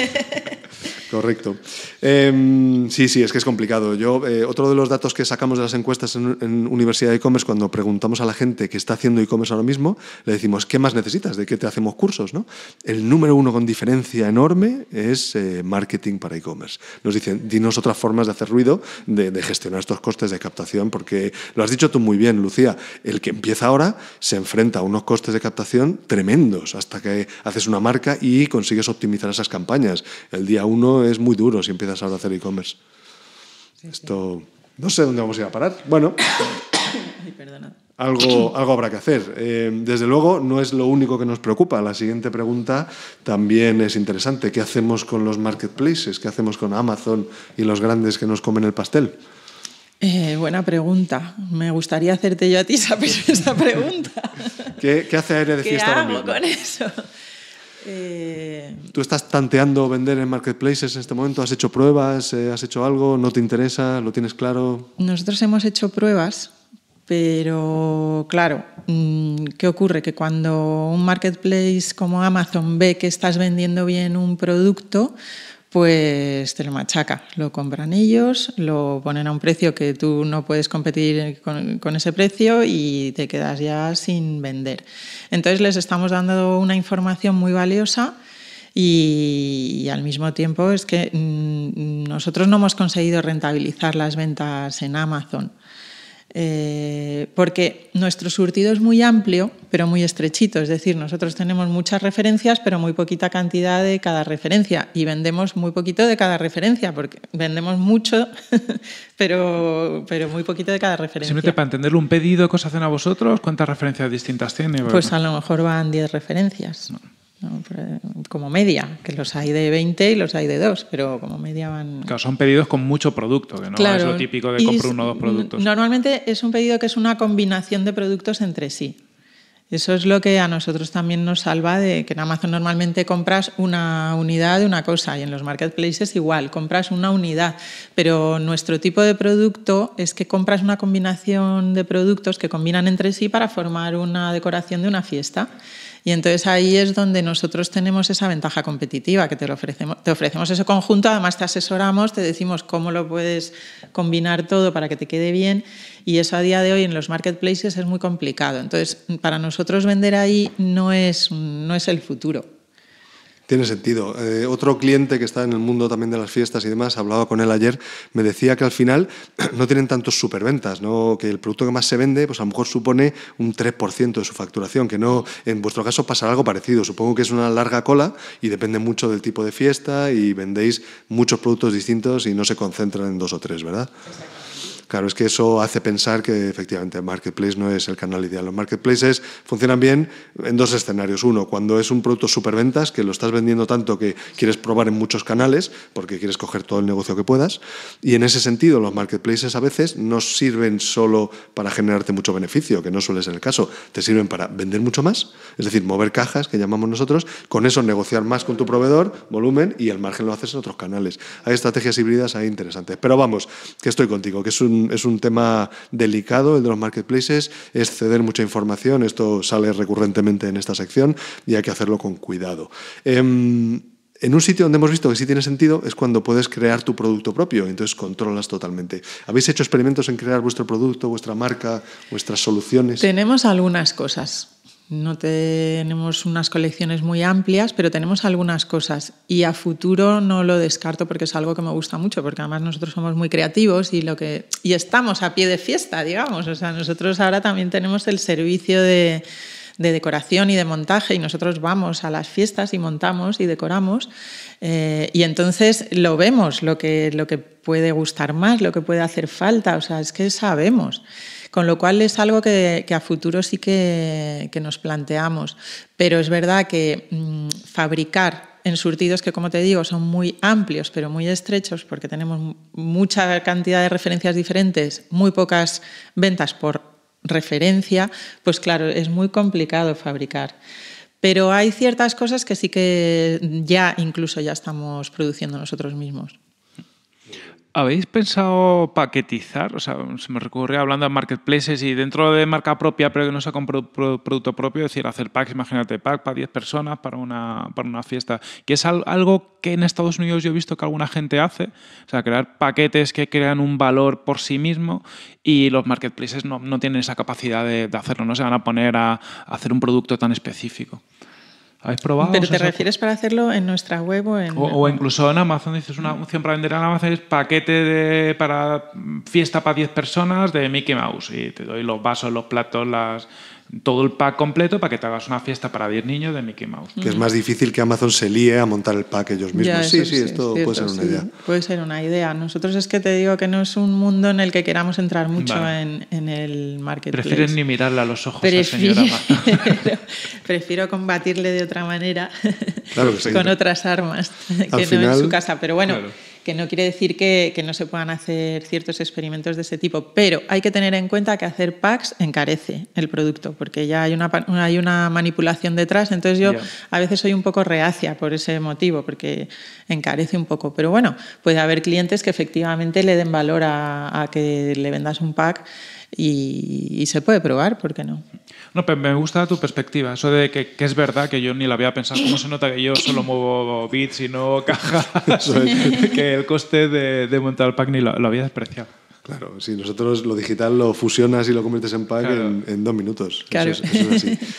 Speaker 2: Correcto. Em, sí, sí, es que es complicado. Yo, eh, otro de los datos que sacamos de las encuestas en, Universidad de E-Commerce, cuando preguntamos a la gente que está haciendo e-commerce ahora mismo, le decimos, ¿qué más necesitas? ¿De qué te hacemos cursos? ¿no? El número uno con diferencia enorme es eh, marketing para e-commerce. Nos dicen, dinos otras formas de hacer ruido, de, de gestionar estos costes de captación, porque lo has dicho tú muy bien, Lucía, el que empieza ahora se enfrenta a unos costes de captación tremendos hasta que haces una marca y consigues optimizar esas campañas. El día uno es muy duro si empiezas ahora a hacer e-commerce. Esto, no sé dónde vamos a ir a parar. Bueno, (coughs) algo, algo habrá que hacer. Eh, desde luego, no es lo único que nos preocupa. La siguiente pregunta también es interesante. ¿Qué hacemos con los marketplaces? ¿Qué hacemos con Amazon y los grandes que nos comen el pastel?
Speaker 3: Eh, buena pregunta. Me gustaría hacerte yo a ti (laughs) esa, pregunta.
Speaker 2: ¿Qué, hace de con eso? Eh, ¿Tú estás tanteando vender en marketplaces en este momento? ¿Has hecho pruebas? Eh, ¿Has hecho algo? ¿No te interesa? ¿Lo tienes claro?
Speaker 3: Nosotros hemos hecho pruebas, pero claro, mm, ¿qué ocurre? Que cuando un marketplace como Amazon ve que estás vendiendo bien un producto, pues te lo machaca. Lo compran ellos, lo ponen a un precio que tú no puedes competir con, ese precio y te quedas ya sin vender. Entonces les estamos dando una información muy valiosa. Y, al mismo tiempo es que mm, nosotros no hemos conseguido rentabilizar las ventas en Amazon eh, porque nuestro surtido es muy amplio, pero muy estrechito. Es decir, nosotros tenemos muchas referencias, pero muy poquita cantidad de cada referencia. Y vendemos muy poquito de cada referencia, porque vendemos mucho, (laughs) pero, pero muy poquito de cada referencia. Simplemente para
Speaker 1: entenderlo, un pedido que os hacen a vosotros, ¿cuántas referencias distintas tiene? Pues a
Speaker 3: lo mejor van 10 referencias como media, que los hay de 20 y los hay de 2, pero como media van...
Speaker 1: son pedidos con mucho producto, que no es lo típico de compro uno o dos productos.
Speaker 3: Normalmente es un pedido que es una combinación de productos entre sí. Eso es lo que a nosotros también nos salva de que en Amazon normalmente compras una unidad de una cosa y en los marketplaces igual, compras una unidad, pero nuestro tipo de producto es que compras una combinación de productos que combinan entre sí para formar una decoración de una fiesta. Y entonces ahí es donde nosotros tenemos esa ventaja competitiva, que te, ofrecemos, te ofrecemos ese conjunto, además te asesoramos, te decimos cómo lo puedes combinar todo para que te quede bien y eso a día de hoy en los marketplaces es muy complicado. Entonces, para nosotros vender ahí es, no es el futuro.
Speaker 2: Tiene sentido. Eh, otro cliente que está en el mundo también de las fiestas y demás, hablaba con él ayer, me decía que al final (clears throat) no tienen tantos superventas, ¿no? que el producto que más se vende pues a lo mejor supone un 3% de su facturación, que no, en vuestro caso pasará algo parecido. Supongo que es una larga cola y depende mucho del tipo de fiesta y vendéis muchos productos distintos y no se concentran en dos o tres, ¿verdad? Claro, es que eso hace pensar que efectivamente Marketplace no es el canal ideal. Los marketplaces funcionan bien en dos escenarios. Uno, cuando es un producto superventas, que lo estás vendiendo tanto que quieres probar en muchos canales, porque quieres coger todo el negocio que puedas. Y en ese sentido, los marketplaces a veces no sirven solo para generarte mucho beneficio, que no suele ser el caso. Te sirven para vender mucho más, es decir, mover cajas, que llamamos nosotros, con eso negociar más con tu proveedor, volumen, y el margen lo haces en otros canales. Hay estrategias híbridas ahí interesantes. Pero vamos, que estoy contigo, que es un es un tema delicado el de los marketplaces, es ceder mucha información, esto sale recurrentemente en esta sección y hay que hacerlo con cuidado. Em, en un sitio donde hemos visto que sí tiene sentido es cuando puedes crear tu producto propio, entonces controlas totalmente. ¿Habéis hecho experimentos en crear vuestro producto, vuestra marca, vuestras soluciones?
Speaker 3: Tenemos algunas cosas. No tenemos unas colecciones muy amplias, pero tenemos algunas cosas. Y a futuro no lo descarto porque es algo que me gusta mucho, porque además nosotros somos muy creativos y, lo que, y estamos a pie de fiesta, digamos. O sea, nosotros ahora también tenemos el servicio de, de decoración y de montaje y nosotros vamos a las fiestas y montamos y decoramos eh, y entonces lo vemos, lo que, lo que puede gustar más, lo que puede hacer falta, o sea, es que sabemos. Con lo cual es algo que, a futuro sí que, nos planteamos. Pero es verdad que mm, fabricar en surtidos que, como te digo, son muy amplios, pero muy estrechos, porque tenemos mucha cantidad de referencias diferentes, muy pocas ventas por referencia, pues claro, es muy complicado fabricar. Pero hay ciertas cosas que sí que ya incluso ya estamos produciendo nosotros mismos.
Speaker 1: ¿Habéis pensado paquetizar? O sea, se me recurría hablando de marketplaces y dentro de marca propia, pero que no sea con producto propio, es decir, hacer packs, imagínate, pack para 10 personas para una, para una fiesta, que es algo que en Estados Unidos yo he visto que alguna gente hace, o sea, crear paquetes que crean un valor por sí mismo y los marketplaces no, tienen esa capacidad de, hacerlo, no se van a poner a hacer un producto tan específico. ¿Habéis probado? ¿Pero te refieres
Speaker 3: para hacerlo en nuestra web o en...? O,
Speaker 1: o incluso en Amazon, dices, una opción para vender en Amazon es paquete de, para fiesta para 10 personas de Mickey Mouse y te doy los vasos, los platos, las todo el pack completo para que te hagas una fiesta para 10 niños de Mickey Mouse.
Speaker 2: Que es más difícil que Amazon se líe a montar el pack ellos mismos. sí, sí, esto puede ser una idea.
Speaker 3: Puede ser una idea. Nosotros es que te digo que no es un mundo en el que queramos entrar mucho en, el marketing Prefieren ni
Speaker 1: mirarle a los ojos prefiero, a señora
Speaker 3: (laughs) prefiero combatirle de otra manera, (laughs) con otras armas, que no en su casa. Pero bueno que no quiere decir que, no se puedan hacer ciertos experimentos de ese tipo, pero hay que tener en cuenta que hacer packs encarece el producto, porque ya hay una, hay una manipulación detrás, entonces yo a veces soy un poco reacia por ese motivo, porque encarece un poco, pero bueno, puede haber clientes que efectivamente le den valor a que le vendas un pack y, se puede probar, ¿por qué no? No, pero me gusta tu perspectiva,
Speaker 1: eso de que, es verdad que yo ni la había pensado. ¿Cómo se nota que yo solo muevo bits y no (laughs) cajas? (laughs) que el coste de, montar el pack ni lo, había despreciado. Claro, si nosotros lo digital lo fusionas y lo
Speaker 2: conviertes en pack en, dos minutos. Claro. Eso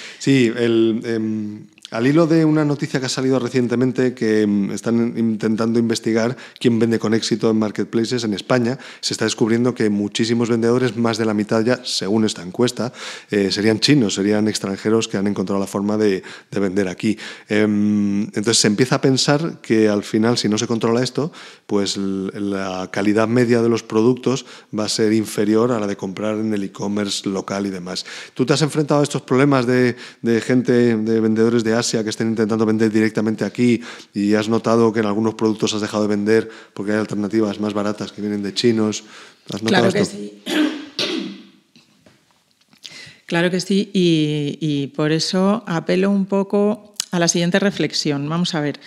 Speaker 2: (laughs) Sí, el, em, al hilo de una noticia que ha salido recientemente que mm, están intentando investigar quién vende con éxito en marketplaces en España, se está descubriendo que muchísimos vendedores, más de la mitad ya, según esta encuesta, eh, serían chinos, serían extranjeros que han encontrado la forma de, vender aquí. Em, entonces se empieza a pensar que al final, si no se controla esto, pues la calidad media de los productos va a ser inferior a la de comprar en el e-commerce local y demás. ¿Tú te has enfrentado a estos problemas de, de gente, de vendedores de que estén intentando vender directamente aquí y has notado que en algunos productos has dejado de vender porque hay alternativas más baratas que vienen de chinos. (coughs) claro que
Speaker 3: sí. Claro que sí, y, por eso apelo un poco a la siguiente reflexión. Vamos a ver.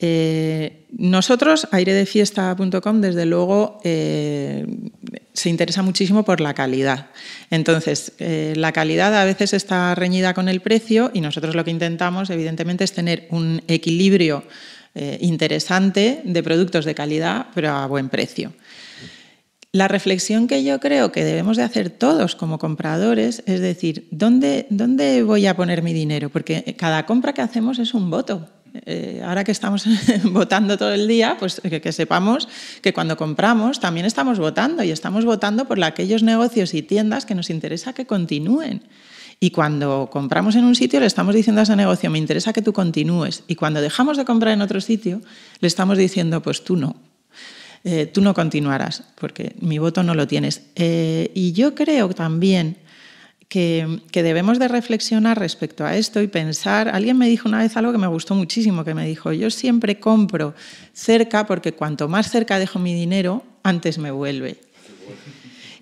Speaker 3: Eh, nosotros, airedefiesta.com, desde luego, eh, se interesa muchísimo por la calidad. Entonces, eh, la calidad a veces está reñida con el precio y nosotros lo que intentamos, evidentemente, es tener un equilibrio eh, interesante de productos de calidad, pero a buen precio. La reflexión que yo creo que debemos de hacer todos como compradores es decir, ¿dónde, dónde voy a poner mi dinero? Porque cada compra que hacemos es un voto. Eh, ahora que estamos (laughs) votando todo el día, pues que, sepamos que cuando compramos también estamos votando y estamos votando por aquellos negocios y tiendas que nos interesa que continúen. Y cuando compramos en un sitio le estamos diciendo a ese negocio, me interesa que tú continúes. Y cuando dejamos de comprar en otro sitio, le estamos diciendo, pues tú no. Eh, tú no continuarás, porque mi voto no lo tienes. Eh, y yo creo también que, debemos de reflexionar respecto a esto y pensar. Alguien me dijo una vez algo que me gustó muchísimo, que me dijo, yo siempre compro cerca porque cuanto más cerca dejo mi dinero, antes me vuelve.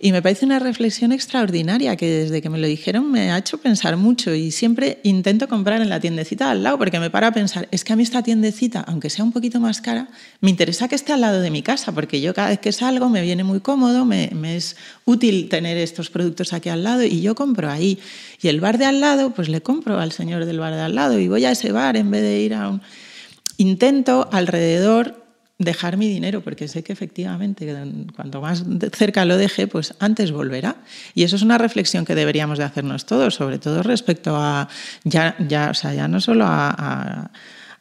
Speaker 3: Y me parece una reflexión extraordinaria que desde que me lo dijeron me ha hecho pensar mucho y siempre intento comprar en la tiendecita al lado porque me para a pensar, es que a mí esta tiendecita, aunque sea un poquito más cara, me interesa que esté al lado de mi casa porque yo cada vez que salgo me viene muy cómodo, me, me es útil tener estos productos aquí al lado y yo compro ahí. Y el bar de al lado, pues le compro al señor del bar de al lado y voy a ese bar en vez de ir a un... Intento alrededor dejar mi dinero, porque sé que efectivamente cuanto más cerca lo deje, pues antes volverá. Y eso es una reflexión que deberíamos de hacernos todos, sobre todo respecto a ya, ya, o sea, ya no solo a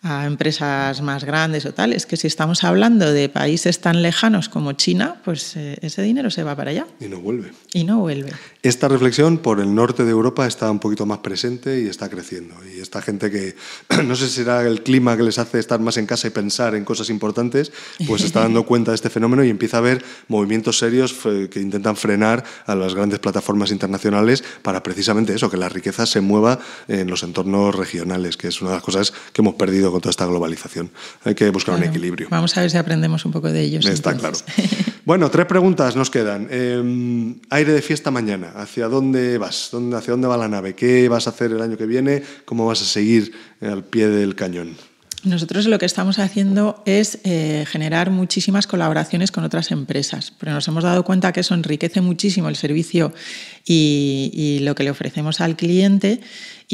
Speaker 3: a empresas más grandes o tal, es que si estamos hablando de países tan lejanos como China, pues eh, ese dinero se va para allá. Y no vuelve. Y no vuelve.
Speaker 2: Esta reflexión por el norte de Europa está un poquito más presente y está creciendo. Y esta gente que, (clears throat) no sé si será el clima que les hace estar más en casa y pensar en cosas importantes, pues está dando (laughs) cuenta de este fenómeno y empieza a haber movimientos serios eh, que intentan frenar a las grandes plataformas internacionales para precisamente eso, que la riqueza se mueva en los entornos regionales, que es una de las cosas que hemos perdido con toda esta globalización. Hay que buscar un equilibrio.
Speaker 3: Vamos a ver si aprendemos un poco de ellos. Está claro. (laughs) bueno, tres
Speaker 2: preguntas nos quedan. Em, aire de fiesta mañana. ¿Hacia dónde vas? ¿Hacia dónde va la nave? ¿Qué vas a hacer el año que viene? ¿Cómo vas a seguir eh, al pie del cañón?
Speaker 3: Nosotros lo que estamos haciendo es eh, generar muchísimas colaboraciones con otras empresas, pero nos hemos dado cuenta que eso enriquece muchísimo el servicio y lo que le ofrecemos al cliente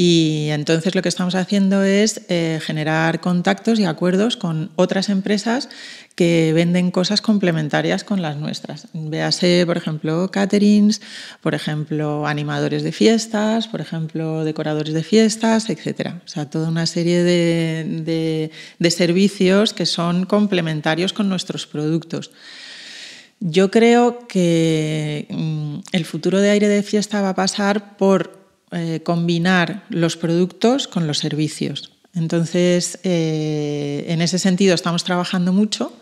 Speaker 3: y entonces lo que estamos haciendo es eh, generar contactos y acuerdos con otras empresas que venden cosas complementarias con las nuestras. Véase, por ejemplo, caterings, por ejemplo, animadores de fiestas, por ejemplo, decoradores de fiestas, etc. O sea, toda una serie de servicios que son complementarios con nuestros productos. Yo creo que mm, el futuro de aire de fiesta va a pasar por eh, combinar los productos con los servicios. Entonces, eh, en ese sentido estamos trabajando mucho.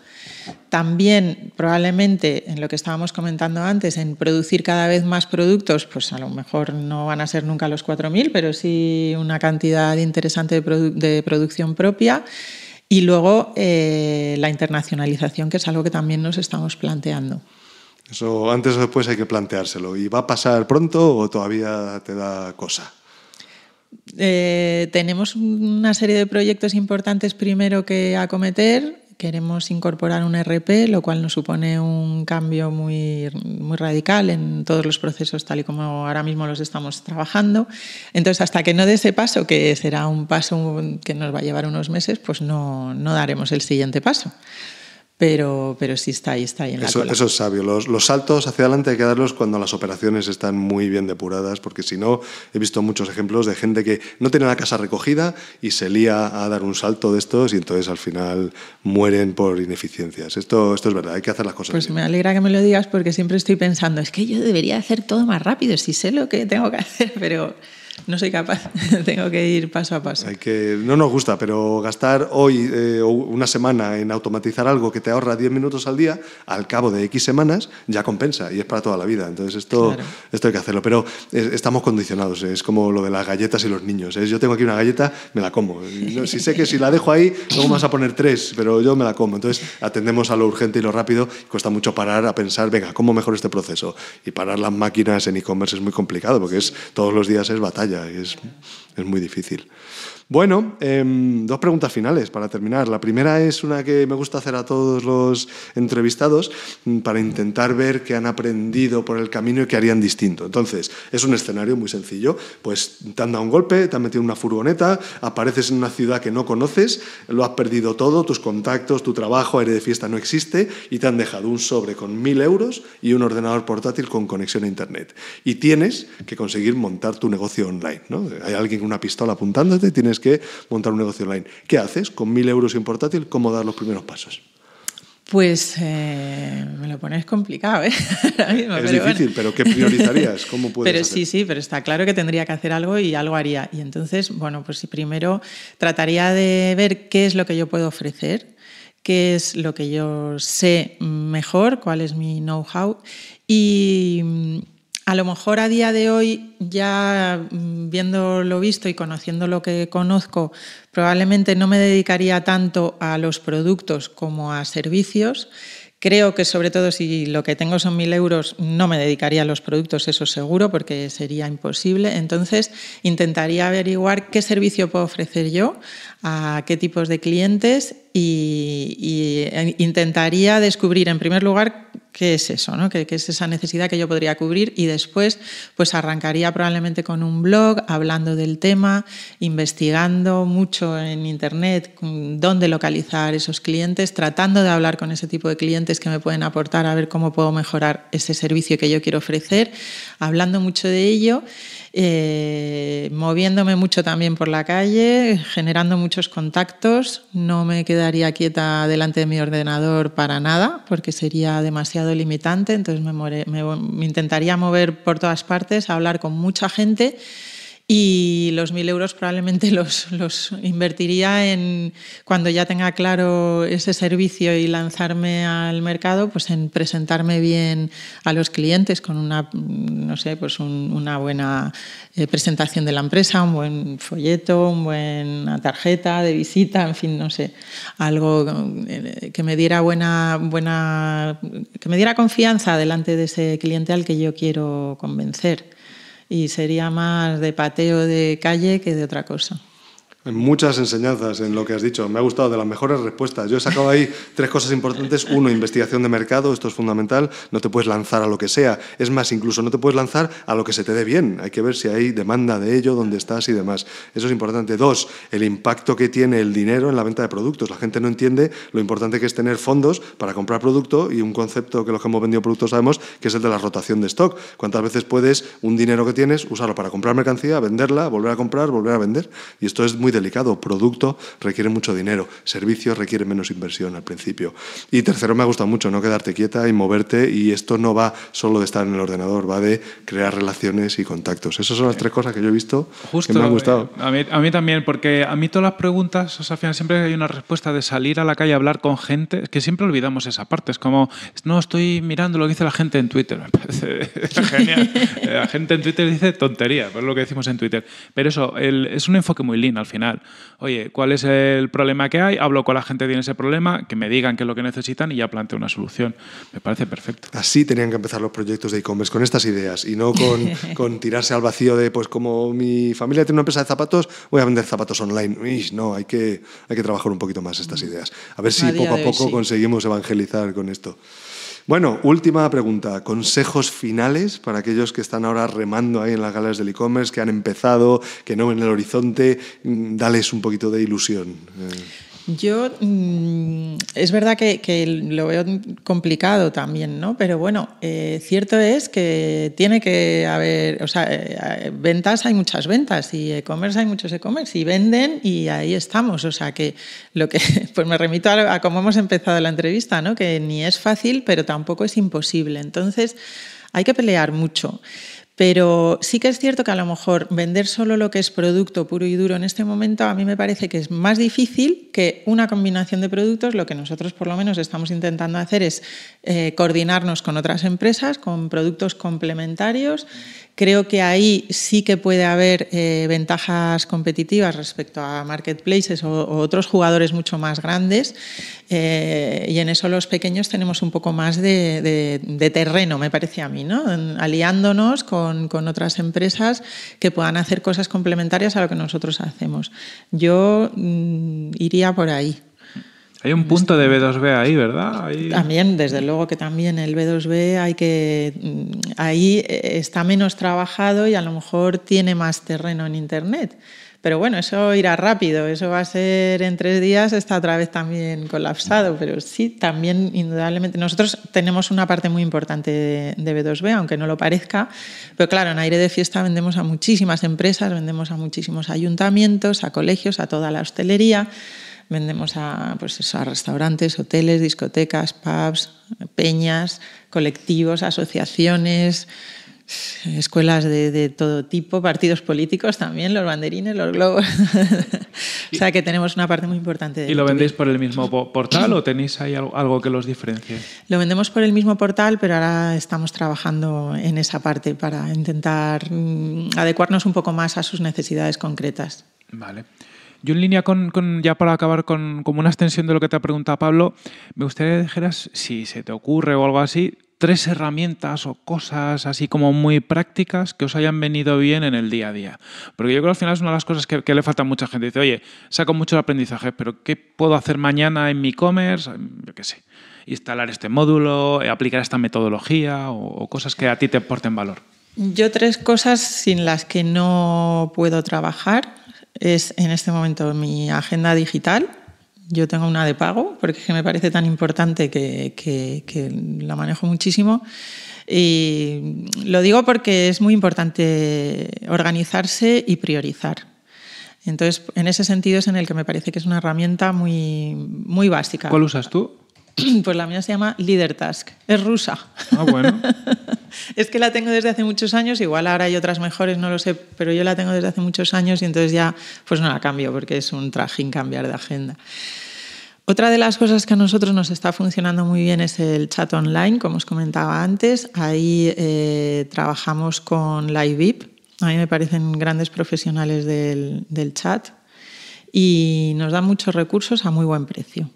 Speaker 3: También probablemente en lo que estábamos comentando antes, en producir cada vez más productos, pues a lo mejor no van a ser nunca los 4.000, pero sí una cantidad interesante de, producción propia. Y luego eh, la internacionalización, que es algo que también nos estamos planteando.
Speaker 2: Eso antes o después hay que planteárselo. ¿Y va a pasar pronto o todavía te da cosa?
Speaker 3: Eh, tenemos una serie de proyectos importantes primero que acometer. Queremos incorporar un RP, lo cual nos supone un cambio muy, muy radical en todos los procesos tal y como ahora mismo los estamos trabajando. Entonces, hasta que no dé ese paso, que será un paso que nos va a llevar unos meses, pues no, no daremos el siguiente paso. Pero, pero sí está ahí, está ahí en la eso, Eso
Speaker 2: es sabio. Los, los, saltos hacia adelante hay que darlos cuando las operaciones están muy bien depuradas, porque si no, he visto muchos ejemplos de gente que no tiene la casa recogida y se lía a dar un salto de estos y entonces al final mueren por ineficiencias. Esto, esto es verdad, hay que hacer las
Speaker 3: cosas Pues me alegra que me lo digas porque siempre estoy pensando, es que yo debería hacer todo más rápido, si sé lo que tengo que hacer, (laughs) pero no soy capaz, (laughs) tengo que ir paso a paso. Hay que, no nos gusta,
Speaker 2: pero gastar hoy eh, una semana en automatizar algo que te ahorra 10 minutos al día, al cabo de X semanas, ya compensa y es para toda la vida. Entonces esto, esto hay que hacerlo, pero estamos condicionados, es como lo de las galletas y los niños. Yo tengo aquí una galleta, me la como. si sé que si la dejo ahí, luego me vas a poner tres, pero yo me la como. Entonces atendemos a lo urgente y lo rápido, cuesta mucho parar a pensar, venga, ¿cómo mejor este proceso? Y parar las máquinas en e-commerce es muy complicado porque es, todos los días es batalla es muy difícil. Bueno, em, dos preguntas finales para terminar. La primera es una que me gusta hacer a todos los entrevistados mm, para intentar ver qué han aprendido por el camino y qué harían distinto. Entonces, es un escenario muy sencillo. Pues te han dado un golpe, te han metido en una furgoneta, apareces en una ciudad que no conoces, lo has perdido todo, tus contactos, tu trabajo, aire de fiesta no existe y te han dejado un sobre con mil euros y un ordenador portátil con conexión a Internet. Y tienes que conseguir montar tu negocio online. Hay alguien con una pistola apuntándote, tienes que montar un negocio online. ¿Qué haces con mil euros en portátil? ¿Cómo dar los primeros pasos?
Speaker 3: Pues eh, me lo pones complicado, ¿eh? (laughs) es difícil, pero ¿qué priorizarías?
Speaker 2: ¿Cómo (laughs) puedes Pero sí, sí,
Speaker 3: pero está claro que tendría que hacer algo y algo haría. Y entonces, bueno, pues si primero trataría de ver qué es lo que yo puedo ofrecer, qué es lo que yo sé mejor, cuál es mi know-how y a lo mejor a día de hoy, ya mm, viendo lo visto y conociendo lo que conozco, probablemente no me dedicaría tanto a los productos como a servicios. Creo que sobre todo si lo que tengo son mil euros, no me dedicaría a los productos, eso seguro, porque sería imposible. Entonces, intentaría averiguar qué servicio puedo ofrecer yo, a qué tipos de clientes y, eh, intentaría descubrir, en primer lugar, qué es eso, ¿Qué, es esa necesidad que yo podría cubrir y después pues arrancaría probablemente con un blog hablando del tema, investigando mucho en internet dónde localizar esos clientes, tratando de hablar con ese tipo de clientes que me pueden aportar a ver cómo puedo mejorar ese servicio que yo quiero ofrecer, hablando mucho de ello eh, moviéndome mucho también por la calle, generando muchos contactos. No me quedaría quieta delante de mi ordenador para nada, porque sería demasiado limitante. Entonces me intentaría mover por todas partes, hablar con mucha gente y los mil euros probablemente (laughs) los, los, invertiría en, cuando ya tenga claro ese servicio y lanzarme al mercado, pues en presentarme bien a los clientes con una, no sé, pues una buena eh, presentación de la empresa, un buen folleto, un buena tarjeta de visita, en fin, no sé, algo eh, que me diera buena, buena, que me diera confianza delante de ese cliente al que yo quiero convencer y sería más de pateo de calle que de otra cosa.
Speaker 2: Muchas enseñanzas en lo que has dicho. Me ha gustado, de las mejores respuestas. Yo he sacado ahí (laughs) tres cosas importantes. Uno, investigación de mercado, esto es fundamental. No te puedes lanzar a lo que sea. Es más, incluso no te puedes lanzar a lo que se te dé bien. Hay que ver si hay demanda de ello, dónde estás y demás. Eso es importante. Dos, el impacto que tiene el dinero en la venta de productos. La gente no entiende lo importante que es tener fondos para comprar producto y un concepto que los que hemos vendido productos sabemos que es el de la rotación de stock. ¿Cuántas veces puedes un dinero que tienes usarlo para comprar mercancía, venderla, volver a comprar, volver a vender? Y esto es muy delicado. Producto requiere mucho dinero, servicio requiere menos inversión al principio. Y tercero, me ha gustado mucho no quedarte quieta y moverte. Y esto no va solo de estar en el ordenador, va de crear relaciones y contactos. Esas son las tres cosas que yo he visto que me han gustado.
Speaker 1: Eh, a mí, también, porque a mí todas las preguntas, o siempre hay una respuesta de salir a la calle a hablar con gente, que siempre olvidamos esa parte. Es como, no, estoy mirando lo que dice la gente en Twitter. (laughs) Me parece genial. (laughs) La gente en Twitter dice tontería, es lo que decimos en Twitter. Pero eso, es un enfoque muy lean al final oye, ¿cuál es el problema que hay? Hablo con la gente que tiene ese problema, que me digan qué es lo que necesitan y ya planteo una solución. Me parece perfecto. Así tenían que empezar los proyectos de e-commerce, con estas ideas y no con, (laughs) con, tirarse al
Speaker 2: vacío de, pues como mi familia tiene una empresa de zapatos, voy a vender zapatos online. no, hay que, hay que trabajar un poquito más estas mm. ideas. A ver si poco a poco conseguimos evangelizar con esto. Bueno, última pregunta. Consejos finales para aquellos que están ahora remando ahí en las galas del e-commerce, que han empezado, que no ven el horizonte. Mm, dales un poquito de ilusión.
Speaker 1: Eh.
Speaker 3: Yo mm, es verdad que, lo veo complicado también, ¿no? Pero bueno, eh, cierto es que tiene que haber, o sea, eh, ventas hay muchas ventas y e-commerce hay muchos e-commerce y venden y ahí estamos. O sea que lo que, (laughs) pues me remito a, a cómo hemos empezado la entrevista, ¿no? Que ni es fácil, pero tampoco es imposible. Entonces hay que pelear mucho. Pero sí que es cierto que a lo mejor vender solo lo que es producto puro y duro en este momento a mí me parece que es más difícil que una combinación de productos. Lo que nosotros por lo menos estamos intentando hacer es eh, coordinarnos con otras empresas, con productos complementarios Creo que ahí sí que puede haber eh, ventajas competitivas respecto a marketplaces o, otros jugadores mucho más grandes eh, y en eso los pequeños tenemos un poco más de, terreno, me parece a mí, ¿no? aliándonos con, otras empresas que puedan hacer cosas complementarias a lo que nosotros hacemos. Yo mm, iría por ahí.
Speaker 1: Hay un punto de B2B ahí, ¿verdad? También,
Speaker 3: desde luego que también el B2B hay que mm, ahí eh, está menos trabajado y a lo mejor tiene más terreno en internet. Pero bueno, eso irá rápido, eso va a ser en tres días, está otra vez también colapsado, pero sí, también indudablemente. Nosotros tenemos una parte muy importante de, de B2B, aunque no lo parezca, pero claro, en aire de fiesta vendemos a muchísimas empresas, vendemos a muchísimos ayuntamientos, a colegios, a toda la hostelería. Vendemos a, pues a restaurantes, hoteles, discotecas, pubs, peñas, colectivos, asociaciones, escuelas de, todo tipo, partidos políticos también, los banderines, los globos. (laughs) o sea que tenemos una parte muy importante. De ¿Y lo vendéis
Speaker 1: por el mismo portal o tenéis ahí algo, que los diferencie?
Speaker 3: Lo vendemos por el mismo portal, pero ahora estamos trabajando en esa parte para intentar mm, adecuarnos un poco más a sus necesidades concretas. Vale. Yo en línea con,
Speaker 1: ya para acabar con una extensión de lo que te ha preguntado Pablo, me gustaría que dijeras, si se te ocurre o algo así, tres herramientas o cosas así como muy prácticas que os hayan venido bien en el día a día. Porque yo creo que al final es una de las cosas que, le falta a mucha gente. Dice, oye, saco muchos aprendizaje, pero ¿qué puedo hacer mañana en mi e-commerce? Yo qué sé, instalar este módulo, aplicar esta metodología o, o cosas que a ti te aporten valor.
Speaker 3: Yo tres cosas sin las que no puedo trabajar es en este momento mi agenda digital. Yo tengo una de pago porque que me parece tan importante que, la manejo muchísimo. Y lo digo porque es muy importante organizarse y priorizar. Entonces, en ese sentido es en el que me parece que es una herramienta muy, muy básica. ¿Cuál usas tú? (clears throat) Pues la mía se llama Leader Task. Es rusa. Ah, bueno. (laughs) es que la tengo desde hace muchos años. Igual ahora hay otras mejores, no lo sé. Pero yo la tengo desde hace muchos años y entonces ya pues no la cambio porque es un trajín cambiar de agenda. Otra de las cosas que a nosotros nos está funcionando muy bien es el chat online, como os comentaba antes. Ahí eh, trabajamos con LiveVip. A mí me parecen grandes profesionales del, del chat y nos dan muchos recursos a muy buen precio.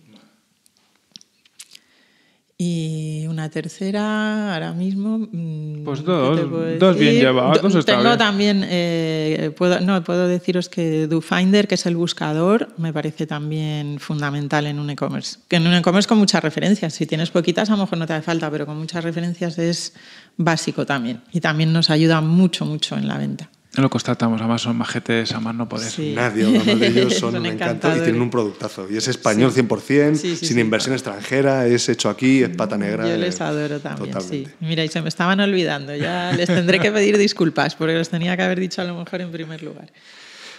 Speaker 3: Y una tercera, ahora mismo. Mm, pues dos, dos bien llevados. tengo también, eh, puedo, no, puedo deciros que DoFinder, que es el buscador, me parece también fundamental en un e-commerce. Que en un e-commerce con muchas referencias. Si tienes poquitas, a lo mejor no te hace falta, pero con muchas referencias es básico también. Y también nos ayuda mucho, mucho en la venta.
Speaker 1: Lo constatamos, además son majetes a más no poder. Nadie uno de ellos, (laughs) son, un encanta y tienen un productazo. Y
Speaker 2: es español 100%, sin inversión extranjera, es hecho aquí, es pata negra. Yo les adoro también, sí.
Speaker 3: Mira, y se me estaban olvidando, ya les tendré que pedir disculpas porque los tenía que haber dicho a lo mejor en primer lugar.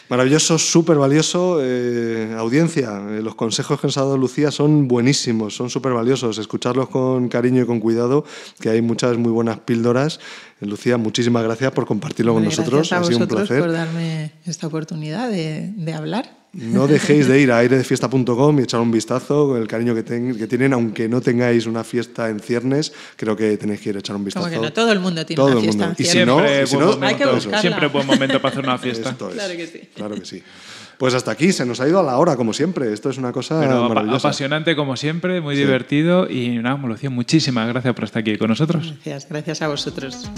Speaker 2: Maravilloso, súper valioso. Eh, audiencia, eh, los consejos que nos ha dado Lucía son buenísimos, son súper valiosos. Escucharlos con cariño y con cuidado, que hay muchas muy buenas píldoras. Eh, Lucía, muchísimas gracias por compartirlo con nosotros. ha sido un placer. por
Speaker 3: darme esta oportunidad de hablar. No dejéis de
Speaker 2: ir a airedefiesta.com y echar un vistazo con el cariño que, que, tienen, aunque no tengáis una fiesta en ciernes, creo que tenéis que ir a echar un vistazo. todo
Speaker 3: el mundo tiene una fiesta Y si no, siempre buen momento para hacer una (laughs) fiesta. claro que sí.
Speaker 2: Claro que sí. Pues hasta aquí, se nos ha ido a la hora, como siempre.
Speaker 1: Esto es una cosa apasionante, como siempre, muy divertido. Y una emoción. muchísimas gracias por estar aquí con nosotros.
Speaker 3: Gracias, gracias a vosotros.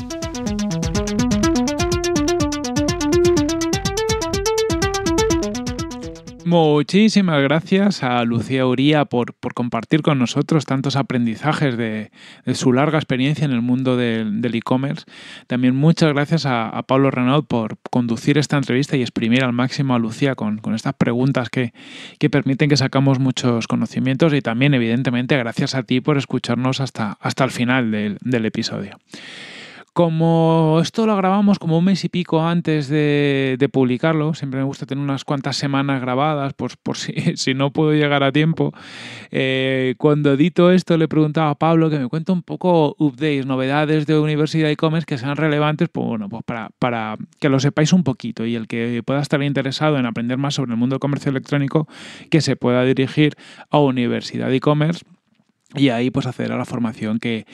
Speaker 1: Muchísimas gracias a Lucía Uría por, por compartir con nosotros tantos aprendizajes de, su larga experiencia en el mundo del e-commerce. También muchas gracias a, Pablo Renaud por conducir esta entrevista y exprimir al máximo a Lucía con, con estas preguntas que, permiten que sacamos muchos conocimientos y también evidentemente gracias a ti por escucharnos hasta, hasta el final del, del episodio. Como esto lo grabamos como un mes y pico antes de, publicarlo, siempre me gusta tener unas cuantas semanas grabadas, por (laughs) si, no puedo llegar a tiempo. Eh, cuando edito esto, le preguntaba a Pablo que me cuente un poco updates, novedades de Universidad e-commerce que sean relevantes, pues bueno, pues para, que lo sepáis un poquito y el que pueda estar interesado en aprender más sobre el mundo del comercio electrónico, que se pueda dirigir a Universidad e-commerce y ahí pues acceder a la formación que,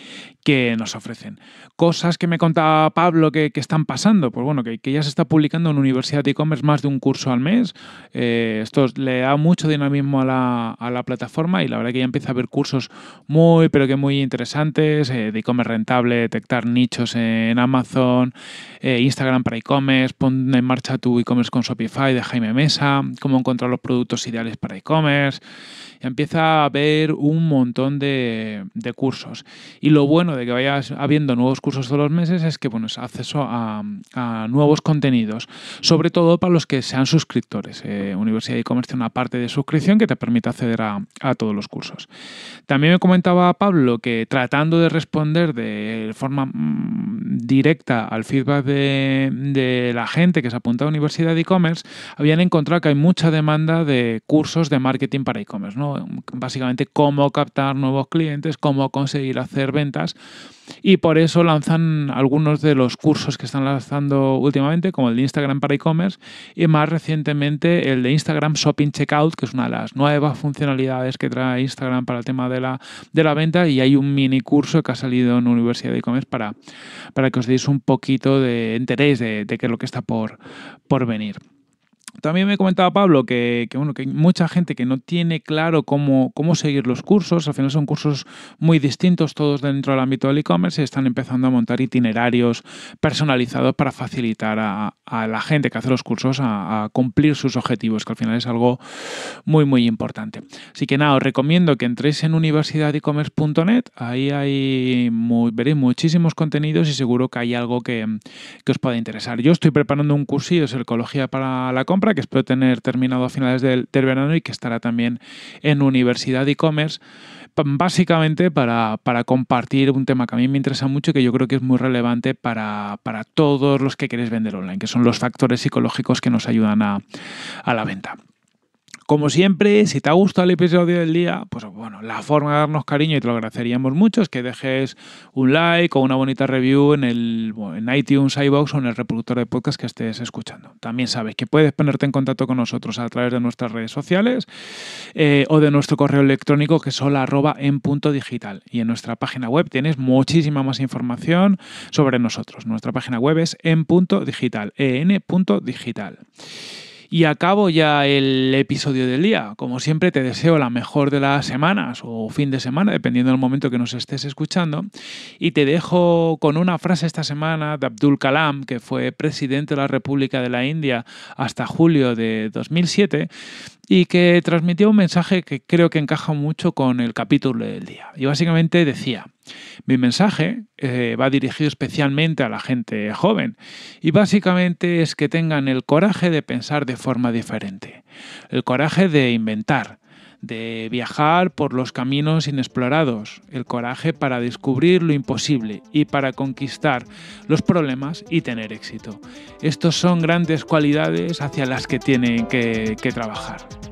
Speaker 1: nos ofrecen. Cosas que me contaba Pablo que, están pasando, pues bueno, que, ya se está publicando en Universidad de E-Commerce más de un curso al mes. Eh, esto le da mucho dinamismo a la, plataforma y la verdad que ya empieza a haber cursos muy, pero que muy interesantes, eh, de e-commerce rentable, detectar nichos en Amazon, eh, Instagram para e-commerce, pon en marcha tu e-commerce con Shopify de Jaime Mesa, cómo encontrar los productos ideales para e-commerce empieza a haber un montón de, cursos. Y lo bueno de que vayas habiendo nuevos cursos todos los meses es que bueno, es acceso a, nuevos contenidos, sobre todo para los que sean suscriptores. Eh, Universidad de tiene una parte de suscripción que te permite acceder a, todos los cursos. También me comentaba Pablo que tratando de responder de forma mm, directa al feedback de, de la gente que se apunta a Universidad de E-Commerce, habían encontrado que hay mucha demanda de cursos de marketing para e-commerce. ¿no? Básicamente cómo captar nuevos clientes, cómo conseguir hacer ventas y por eso lanzan algunos de los cursos que están lanzando últimamente, como el de Instagram para e-commerce y más recientemente el de Instagram Shopping Checkout, que es una de las nuevas funcionalidades que trae Instagram para el tema de la, de la venta y hay un mini curso que ha salido en Universidad de e-commerce para, para que os deis un poquito de interés de, qué es lo que está por, por venir. También me comentaba Pablo que, que, bueno, que hay mucha gente que no tiene claro cómo, cómo seguir los cursos. Al final son cursos muy distintos, todos dentro del ámbito del e-commerce, y están empezando a montar itinerarios personalizados para facilitar a, la gente que hace los cursos a, cumplir sus objetivos, que al final es algo muy, muy importante. Así que nada, os recomiendo que entréis en universidadecommerce.net. Ahí hay muy, veréis muchísimos contenidos y seguro que hay algo que, os pueda interesar. Yo estoy preparando un cursillo de ecología para la compra que espero tener terminado a finales del, verano y que estará también en Universidad e-commerce, básicamente para, compartir un tema que a mí me interesa mucho y que yo creo que es muy relevante para, todos los que queréis vender online, que son los factores psicológicos que nos ayudan a la venta. Como siempre, si te ha gustado el episodio del día, pues bueno, la forma de darnos cariño y te lo agradeceríamos mucho es que dejes un like o una bonita review en, el, en iTunes, iBox o en el reproductor de podcast que estés escuchando. También sabes que puedes ponerte en contacto con nosotros a través de nuestras redes sociales eh, o de nuestro correo electrónico que es hola en punto digital. Y en nuestra página web tienes muchísima más información sobre nosotros. Nuestra página web es en punto digital, en punto digital. Y acabo ya el episodio del día. Como siempre, te deseo la mejor de las semanas o fin de semana, dependiendo del momento que nos estés escuchando. Y te dejo con una frase esta semana de Abdul Kalam, que fue presidente de la República de la India hasta julio de 2007 y que transmitió un mensaje que creo que encaja mucho con el capítulo del día. Y básicamente decía, mi mensaje eh, va dirigido especialmente a la gente joven y básicamente es que tengan el coraje de pensar de forma diferente, el coraje de inventar, de viajar por los caminos inexplorados, el coraje para descubrir lo imposible y para conquistar los problemas y tener éxito. Estos son grandes cualidades hacia las que tienen que, que trabajar.